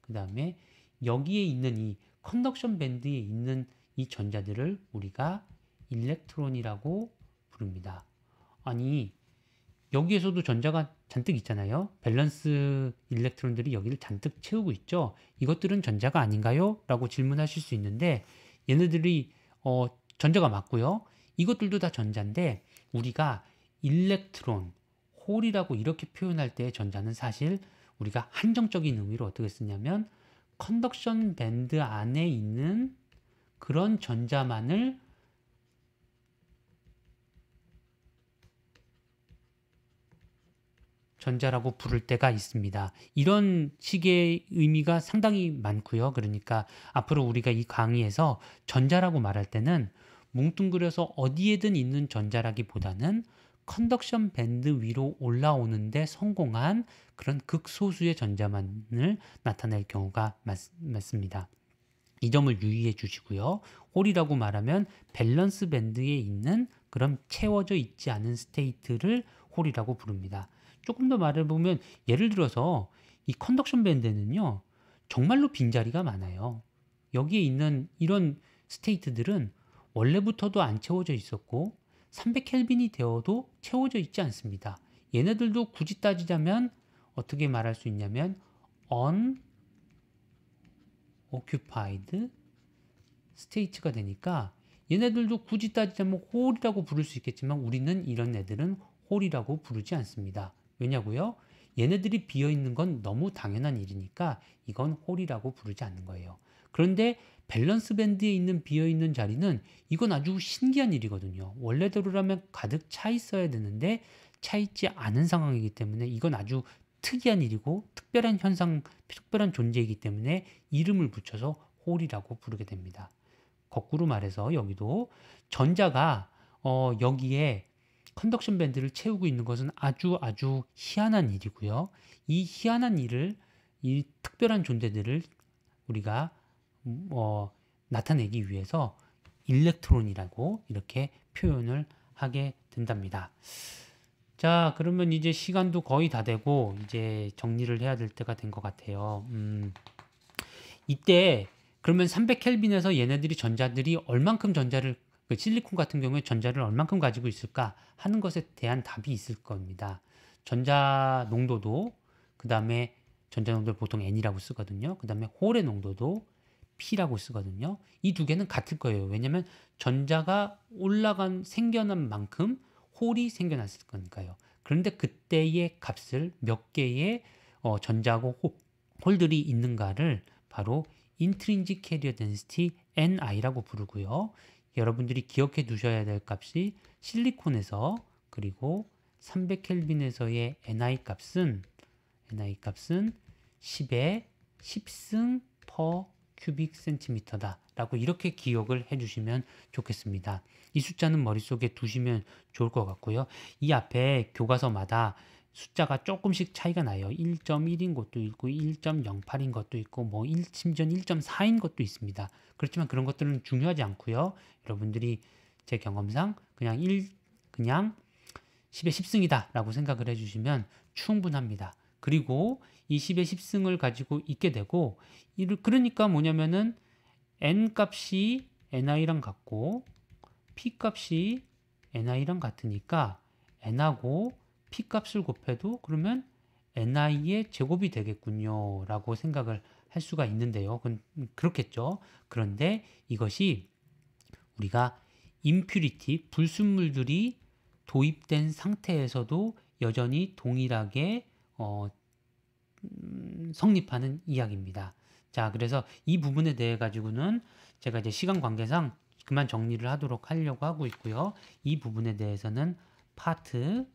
그 다음에 여기에 있는 이 컨덕션 밴드에 있는 이 전자들을 우리가 일렉트론이라고 부릅니다. 아니 여기에서도 전자가 잔뜩 있잖아요. 밸런스 일렉트론들이 여기를 잔뜩 채우고 있죠. 이것들은 전자가 아닌가요? 라고 질문하실 수 있는데 얘네들이 어, 전자가 맞고요. 이것들도 다 전자인데 우리가 일렉트론, 홀이라고 이렇게 표현할 때 전자는 사실 우리가 한정적인 의미로 어떻게 쓰냐면 컨덕션 밴드 안에 있는 그런 전자만을 전자라고 부를 때가 있습니다. 이런 식의 의미가 상당히 많고요. 그러니까 앞으로 우리가 이 강의에서 전자라고 말할 때는 뭉뚱그려서 어디에든 있는 전자라기보다는 컨덕션 밴드 위로 올라오는데 성공한 그런 극소수의 전자만을 나타낼 경우가 많, 많습니다. 이 점을 유의해 주시고요. 홀이라고 말하면 밸런스 밴드에 있는 그런 채워져 있지 않은 스테이트를 홀이라고 부릅니다. 조금 더 말해 보면 예를 들어서 이 컨덕션 밴드는요. 정말로 빈자리가 많아요. 여기에 있는 이런 스테이트들은 원래부터도 안 채워져 있었고 300켈빈이 되어도 채워져 있지 않습니다. 얘네들도 굳이 따지자면 어떻게 말할 수 있냐면 o occupied state가 되니까 얘네들도 굳이 따지자면 홀이라고 부를 수 있겠지만 우리는 이런 애들은 홀이라고 부르지 않습니다. 왜냐고요? 얘네들이 비어있는 건 너무 당연한 일이니까 이건 홀이라고 부르지 않는 거예요. 그런데 밸런스 밴드에 있는 비어있는 자리는 이건 아주 신기한 일이거든요. 원래대로라면 가득 차 있어야 되는데 차 있지 않은 상황이기 때문에 이건 아주 특이한 일이고 특별한 현상, 특별한 존재이기 때문에 이름을 붙여서 홀이라고 부르게 됩니다. 거꾸로 말해서 여기도 전자가 어, 여기에 컨덕션 밴드를 채우고 있는 것은 아주 아주 희한한 일이고요. 이 희한한 일을 이 특별한 존재들을 우리가 음, 어, 나타내기 위해서 일렉트론이라고 이렇게 표현을 하게 된답니다. 자, 그러면 이제 시간도 거의 다 되고 이제 정리를 해야 될 때가 된 것 같아요. 음, 이때 그러면 300켈빈에서 얘네들이 전자들이 얼만큼 전자를 그 실리콘 같은 경우에 전자를 얼만큼 가지고 있을까 하는 것에 대한 답이 있을 겁니다. 전자 농도도 그 다음에 전자 농도를 보통 N이라고 쓰거든요. 그 다음에 홀의 농도도 P라고 쓰거든요. 이 두 개는 같을 거예요. 왜냐면 전자가 올라간 생겨난 만큼 홀이 생겨났을 거니까요. 그런데 그때의 값을 몇 개의 어, 전자고 호, 홀들이 있는가를 바로 intrinsic carrier density ni라고 부르고요. 여러분들이 기억해 두셔야 될 값이 실리콘에서 그리고 300켈빈에서의 ni 값은 ni 값은 10의 10승 p 큐빅 센티미터다 라고 이렇게 기억을 해주시면 좋겠습니다. 이 숫자는 머릿속에 두시면 좋을 것 같고요. 이 앞에 교과서마다 숫자가 조금씩 차이가 나요. 1.1인 것도 있고 1.08인 것도 있고 뭐 1, 심지어 1.4인 것도 있습니다. 그렇지만 그런 것들은 중요하지 않고요. 여러분들이 제 경험상 그냥 1 그냥 10의 10승이다 라고 생각을 해주시면 충분합니다. 그리고 20의 10승을 가지고 있게 되고 그러니까 뭐냐면은 n 값이 ni랑 같고 p 값이 ni랑 같으니까 n하고 p 값을 곱해도 그러면 ni의 제곱이 되겠군요 라고 생각을 할 수가 있는데요 그건 그렇겠죠 그런데 이것이 우리가 임퓨리티 불순물들이 도입된 상태에서도 여전히 동일하게 어, 음, 성립하는 이야기입니다. 자, 그래서 이 부분에 대해 가지고는 제가 이제 시간 관계상 그만 정리를 하도록 하려고 하고 있고요. 이 부분에 대해서는 파트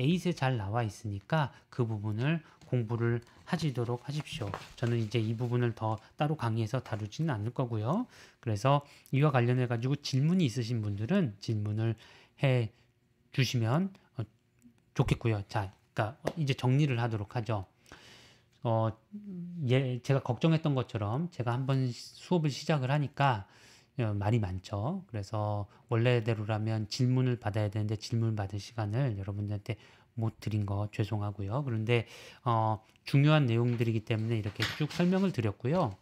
8에 잘 나와 있으니까 그 부분을 공부를 하시도록 하십시오. 저는 이제 이 부분을 더 따로 강의해서 다루지는 않을 거고요. 그래서 이와 관련해 가지고 질문이 있으신 분들은 질문을 해 주시면 어, 좋겠고요. 자, 그러니까 이제 정리를 하도록 하죠. 어, 예, 제가 걱정했던 것처럼 제가 한번 수업을 시작을 하니까 어, 말이 많죠. 그래서 원래대로라면 질문을 받아야 되는데 질문 받을 시간을 여러분들한테 못 드린 거 죄송하고요. 그런데 어, 중요한 내용들이기 때문에 이렇게 쭉 설명을 드렸고요.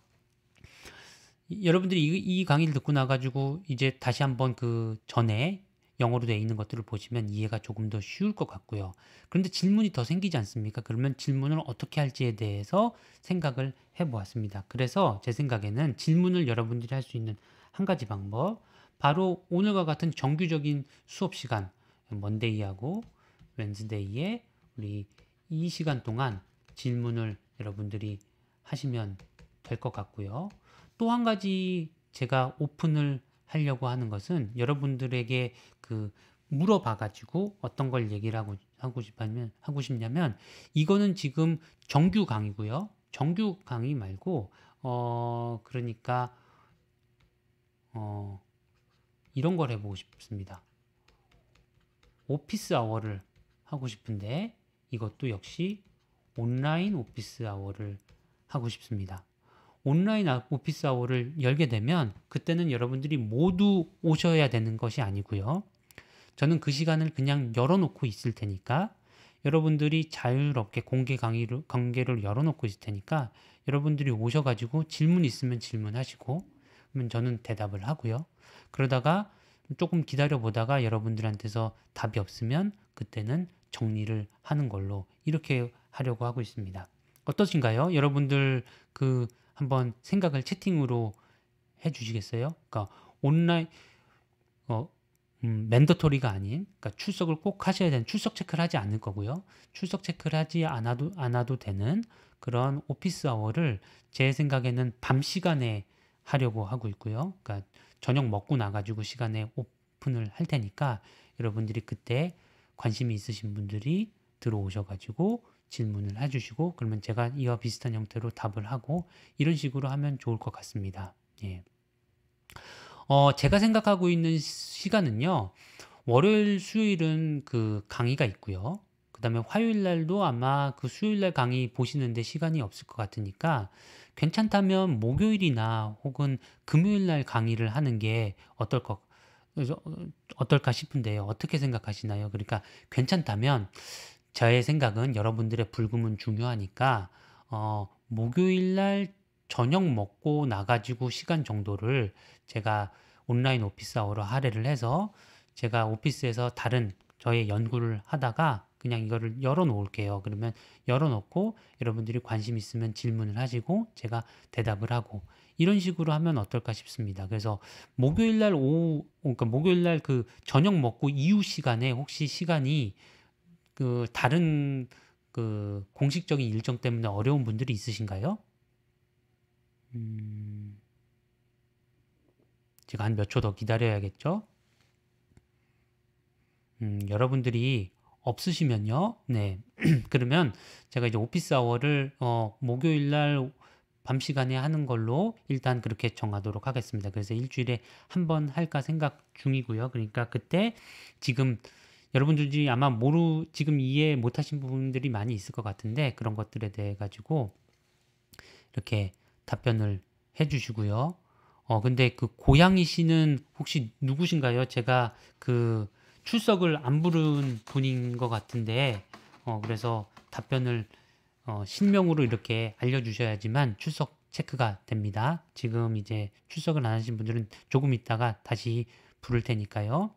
여러분들이 이, 이 강의를 듣고 나가지고 이제 다시 한번 그 전에 영어로 되어 있는 것들을 보시면 이해가 조금 더 쉬울 것 같고요. 그런데 질문이 더 생기지 않습니까? 그러면 질문을 어떻게 할지에 대해서 생각을 해보았습니다. 그래서 제 생각에는 질문을 여러분들이 할 수 있는 한 가지 방법, 바로 오늘과 같은 정규적인 수업 시간, 먼데이하고 웬즈데이에 우리 이 시간 동안 질문을 여러분들이 하시면 될 것 같고요. 또 한 가지 제가 오픈을 하려고 하는 것은 여러분들에게 그 물어봐가지고 어떤 걸 얘기를 하고 하고 싶냐면 하고 싶냐면 이거는 지금 정규 강의고요. 정규 강의 말고 어 그러니까 어 이런 걸 해보고 싶습니다. 오피스 아워를 하고 싶은데 이것도 역시 온라인 오피스 아워를 하고 싶습니다. 온라인 아, 오피스 아워를 열게 되면 그때는 여러분들이 모두 오셔야 되는 것이 아니고요. 저는 그 시간을 그냥 열어놓고 있을 테니까 여러분들이 자유롭게 공개 강의를, 관계를 열어놓고 있을 테니까 여러분들이 오셔가지고 질문 있으면 질문하시고 그러면 저는 대답을 하고요. 그러다가 조금 기다려 보다가 여러분들한테서 답이 없으면 그때는 정리를 하는 걸로 이렇게 하려고 하고 있습니다. 어떠신가요? 여러분들 그 한번 생각을 채팅으로 해주시겠어요? 그러니까 온라인 어, 음, 맨더토리가 아닌 그러니까 출석을 꼭 하셔야 되는 출석 체크를 하지 않을 거고요. 출석 체크를 하지 않아도 않아도 되는 그런 오피스 아워를 제 생각에는 밤 시간에 하려고 하고 있고요. 그러니까 저녁 먹고 나가지고 시간에 오픈을 할 테니까 여러분들이 그때 관심이 있으신 분들이 들어오셔가지고 질문을 해주시고 그러면 제가 이와 비슷한 형태로 답을 하고 이런 식으로 하면 좋을 것 같습니다. 예. 어, 제가 생각하고 있는 시간은요. 월요일, 수요일은 그 강의가 있고요. 그다음에 화요일 날도 아마 그 수요일 날 강의 보시는데 시간이 없을 것 같으니까 괜찮다면 목요일이나 혹은 금요일 날 강의를 하는 게 어떨 것 어, 어떨까 싶은데요. 어떻게 생각하시나요? 그러니까 괜찮다면 저의 생각은 여러분들의 불금은 중요하니까 어, 목요일 날 저녁 먹고 나가지고 시간 정도를 제가 온라인 오피스 아워로 할애를 해서 제가 오피스에서 다른 저의 연구를 하다가 그냥 이거를 열어놓을게요. 그러면 열어놓고 여러분들이 관심 있으면 질문을 하시고 제가 대답을 하고 이런 식으로 하면 어떨까 싶습니다. 그래서 목요일 날 오후, 그러니까 목요일 날 그 저녁 먹고 이후 시간에 혹시 시간이 그 다른 그 공식적인 일정 때문에 어려운 분들이 있으신가요? 음, 제가 한몇 초 더 기다려야겠죠? 음, 여러분들이 없으시면요. 네. (clears throat) 그러면 제가 이제 오피스 아워를 어, 목요일 날 밤 시간에 하는 걸로 일단 그렇게 정하도록 하겠습니다. 그래서 일주일에 한 번 할까 생각 중이고요. 그러니까 그때 지금 여러분들이 아마 모르 지금 이해 못 하신 부분들이 많이 있을 것 같은데 그런 것들에 대해 가지고 이렇게 답변을 해 주시고요. 어, 근데 그 고양이 씨는 혹시 누구신가요? 제가 그 출석을 안 부른 분인 것 같은데, 어, 그래서 답변을 어, 신명으로 이렇게 알려주셔야지만 출석 체크가 됩니다. 지금 이제 출석을 안 하신 분들은 조금 있다가 다시 부를 테니까요.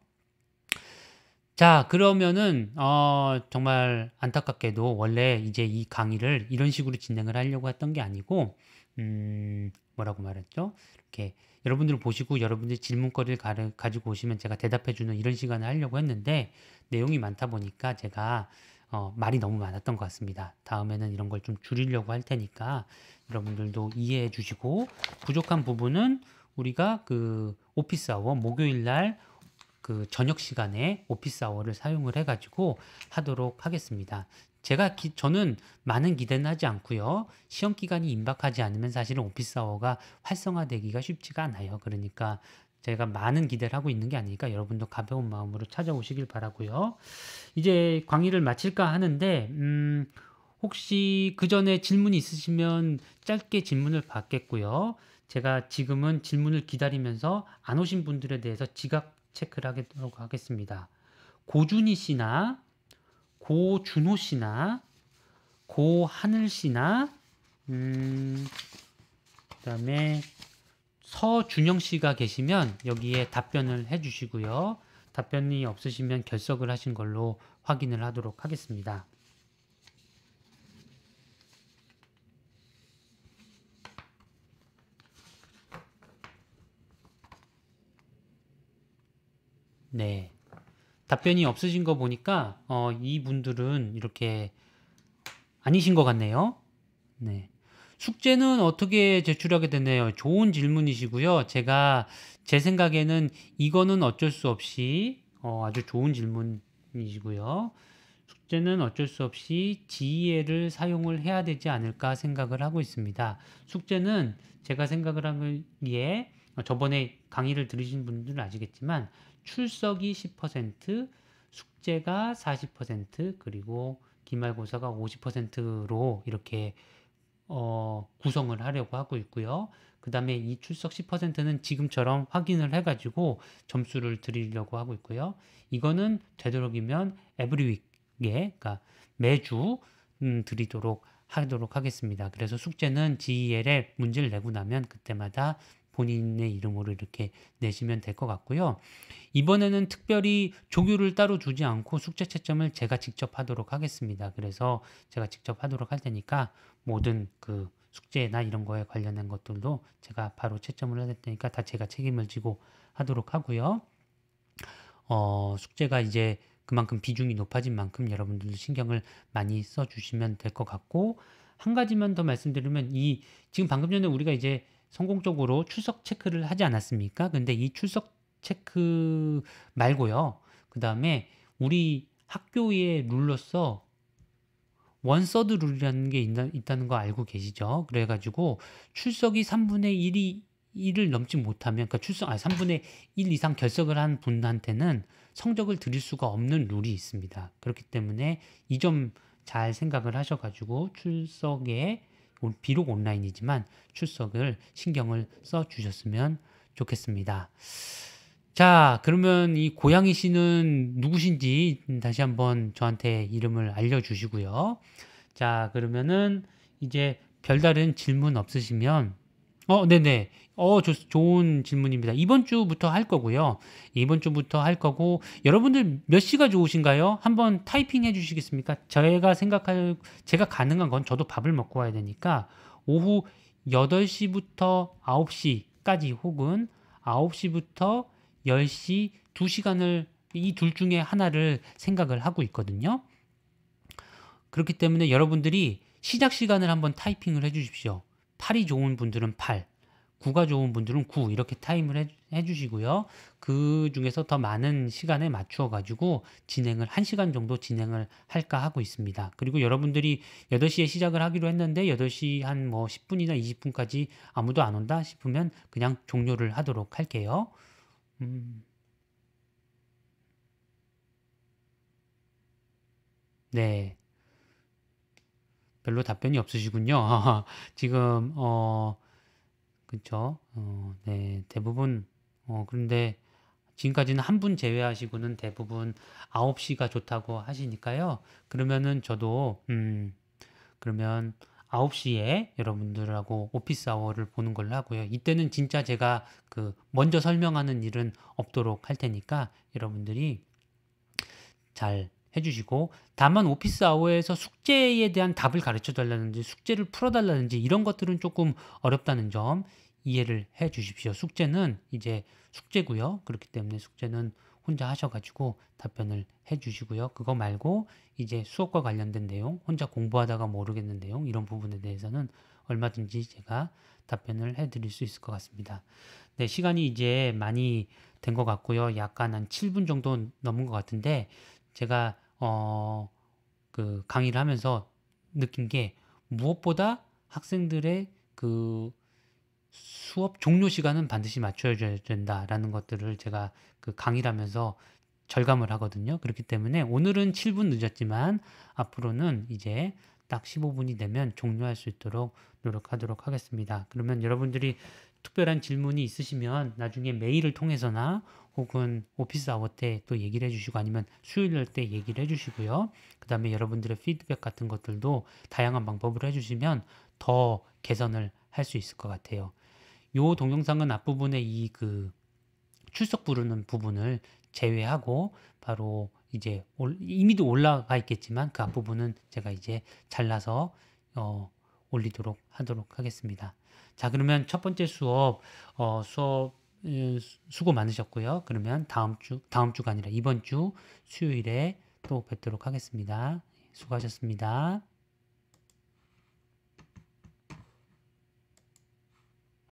자, 그러면은, 어, 정말 안타깝게도 원래 이제 이 강의를 이런 식으로 진행을 하려고 했던 게 아니고, 음, 뭐라고 말했죠? 이렇게 여러분들 보시고 여러분들 질문거리를 가, 지고 오시면 제가 대답해 주는 이런 시간을 하려고 했는데 내용이 많다 보니까 제가 어, 말이 너무 많았던 것 같습니다. 다음에는 이런 걸 좀 줄이려고 할 테니까 여러분들도 이해해 주시고 부족한 부분은 우리가 그 오피스 아워 목요일 날 그 저녁 시간에 오피스 아워를 사용을 해가지고 하도록 하겠습니다. 제가 기, 저는 많은 기대는 하지 않고요. 시험 기간이 임박하지 않으면 사실은 오피스 아워가 활성화되기가 쉽지가 않아요. 그러니까 제가 많은 기대를 하고 있는 게 아니니까 여러분도 가벼운 마음으로 찾아오시길 바라고요. 이제 강의를 마칠까 하는데 음, 혹시 그 전에 질문이 있으시면 짧게 질문을 받겠고요. 제가 지금은 질문을 기다리면서 안 오신 분들에 대해서 지각 체크를 하도록 하겠습니다. 고준희 씨나 고준호 씨나 고하늘 씨나 음, 그다음에 서준영 씨가 계시면 여기에 답변을 해주시고요. 답변이 없으시면 결석을 하신 걸로 확인을 하도록 하겠습니다. 네. 답변이 없으신 거 보니까 어, 이분들은 이렇게 아니신 것 같네요. 네. 숙제는 어떻게 제출하게 되나요? 좋은 질문이시고요. 제가 제 생각에는 이거는 어쩔 수 없이 어, 아주 좋은 질문이시고요. 숙제는 어쩔 수 없이 GEL을 사용을 해야 되지 않을까 생각을 하고 있습니다. 숙제는 제가 생각을 하기 어, 저번에 강의를 들으신 분들은 아시겠지만 출석이 10%, 숙제가 40% 그리고 기말고사가 50%로 이렇게 어, 구성을 하려고 하고 있고요. 그 다음에 이 출석 10%는 지금처럼 확인을 해가지고 점수를 드리려고 하고 있고요. 이거는 되도록이면 에브리윅에, 그러니까 매주 음, 드리도록 하도록 하겠습니다. 그래서 숙제는 GEL에 문제를 내고 나면 그때마다 본인의 이름으로 이렇게 내시면 될 것 같고요. 이번에는 특별히 조교를 따로 주지 않고 숙제 채점을 제가 직접 하도록 하겠습니다. 그래서 제가 직접 하도록 할 테니까 모든 그 숙제나 이런 거에 관련된 것들도 제가 바로 채점을 할 테니까 다 제가 책임을 지고 하도록 하고요. 어, 숙제가 이제 그만큼 비중이 높아진 만큼 여러분들도 신경을 많이 써주시면 될 것 같고 한 가지만 더 말씀드리면 이 지금 방금 전에 우리가 이제 성공적으로 출석 체크를 하지 않았습니까? 근데 이 출석 체크 말고요. 그 다음에 우리 학교의 룰로서 원서드 룰이라는 게 있다, 는거 알고 계시죠? 그래가지고 출석이 3분의 1이 1을 넘지 못하면, 그러니까 출석, 아, 3분의 1 이상 결석을 한 분한테는 성적을 드릴 수가 없는 룰이 있습니다. 그렇기 때문에 이 점 잘 생각을 하셔가지고 출석에 비록 온라인이지만 출석을 신경을 써 주셨으면 좋겠습니다. 자, 그러면 이 고양이 씨는 누구신지 다시 한번 저한테 이름을 알려주시고요. 자, 그러면은 이제 별다른 질문 없으시면 어, 네네. 어, 좋, 좋은 질문입니다. 이번 주부터 할 거고요. 이번 주부터 할 거고, 여러분들 몇 시가 좋으신가요? 한번 타이핑 해 주시겠습니까? 제가 생각할, 제가 가능한 건 저도 밥을 먹고 와야 되니까, 오후 8시부터 9시까지 혹은 9시부터 10시, 2시간을, 이 둘 중에 하나를 생각을 하고 있거든요. 그렇기 때문에 여러분들이 시작 시간을 한번 타이핑을 해 주십시오. 8이 좋은 분들은 8, 9가 좋은 분들은 9 이렇게 타임을 해, 주시고요그 중에서 더 많은 시간에 맞추어 가지고 진행을 1시간 정도 진행을 할까 하고 있습니다. 그리고 여러분들이 8시에 시작을 하기로 했는데 8시 한 뭐 10분이나 20분까지 아무도 안 온다 싶으면 그냥 종료를 하도록 할게요. 음... 네. 별로 답변이 없으시군요. (laughs) 지금 어 그렇죠. 어, 네 대부분 어 그런데 지금까지는 한 분 제외하시고는 대부분 9시가 좋다고 하시니까요. 그러면은 저도 음 그러면 9시에 여러분들하고 오피스 아워를 보는 걸로 하고요. 이때는 진짜 제가 그 먼저 설명하는 일은 없도록 할 테니까 여러분들이 잘 해주시고 다만 오피스 아워에서 숙제에 대한 답을 가르쳐 달라는지 숙제를 풀어 달라는지 이런 것들은 조금 어렵다는 점 이해를 해 주십시오. 숙제는 이제 숙제고요. 그렇기 때문에 숙제는 혼자 하셔가지고 답변을 해 주시고요. 그거 말고 이제 수업과 관련된 내용, 혼자 공부하다가 모르겠는 내용 이런 부분에 대해서는 얼마든지 제가 답변을 해 드릴 수 있을 것 같습니다. 네, 시간이 이제 많이 된 것 같고요. 약간 한 7분 정도 넘은 것 같은데 제가 어, 그 강의를 하면서 느낀 게 무엇보다 학생들의 그 수업 종료 시간은 반드시 맞춰줘야 된다라는 것들을 제가 그 강의를 하면서 절감을 하거든요. 그렇기 때문에 오늘은 7분 늦었지만 앞으로는 이제 딱 15분이 되면 종료할 수 있도록 노력하도록 하겠습니다. 그러면 여러분들이 특별한 질문이 있으시면 나중에 메일을 통해서나 혹은 오피스 아워 때 또 얘기를 해주시고 아니면 수요일 날 때 얘기를 해주시고요. 그 다음에 여러분들의 피드백 같은 것들도 다양한 방법으로 해주시면 더 개선을 할 수 있을 것 같아요. 요 동영상은 앞부분에 이그 출석 부르는 부분을 제외하고 바로 이제 올, 이미도 올라가 있겠지만 그 앞부분은 제가 이제 잘라서 어, 올리도록 하도록 하겠습니다. 자, 그러면 첫 번째 수업, 어, 수업, 예, 수고 많으셨고요. 그러면 다음 주, 다음 주가 아니라 이번 주 수요일에 또 뵙도록 하겠습니다. 수고하셨습니다.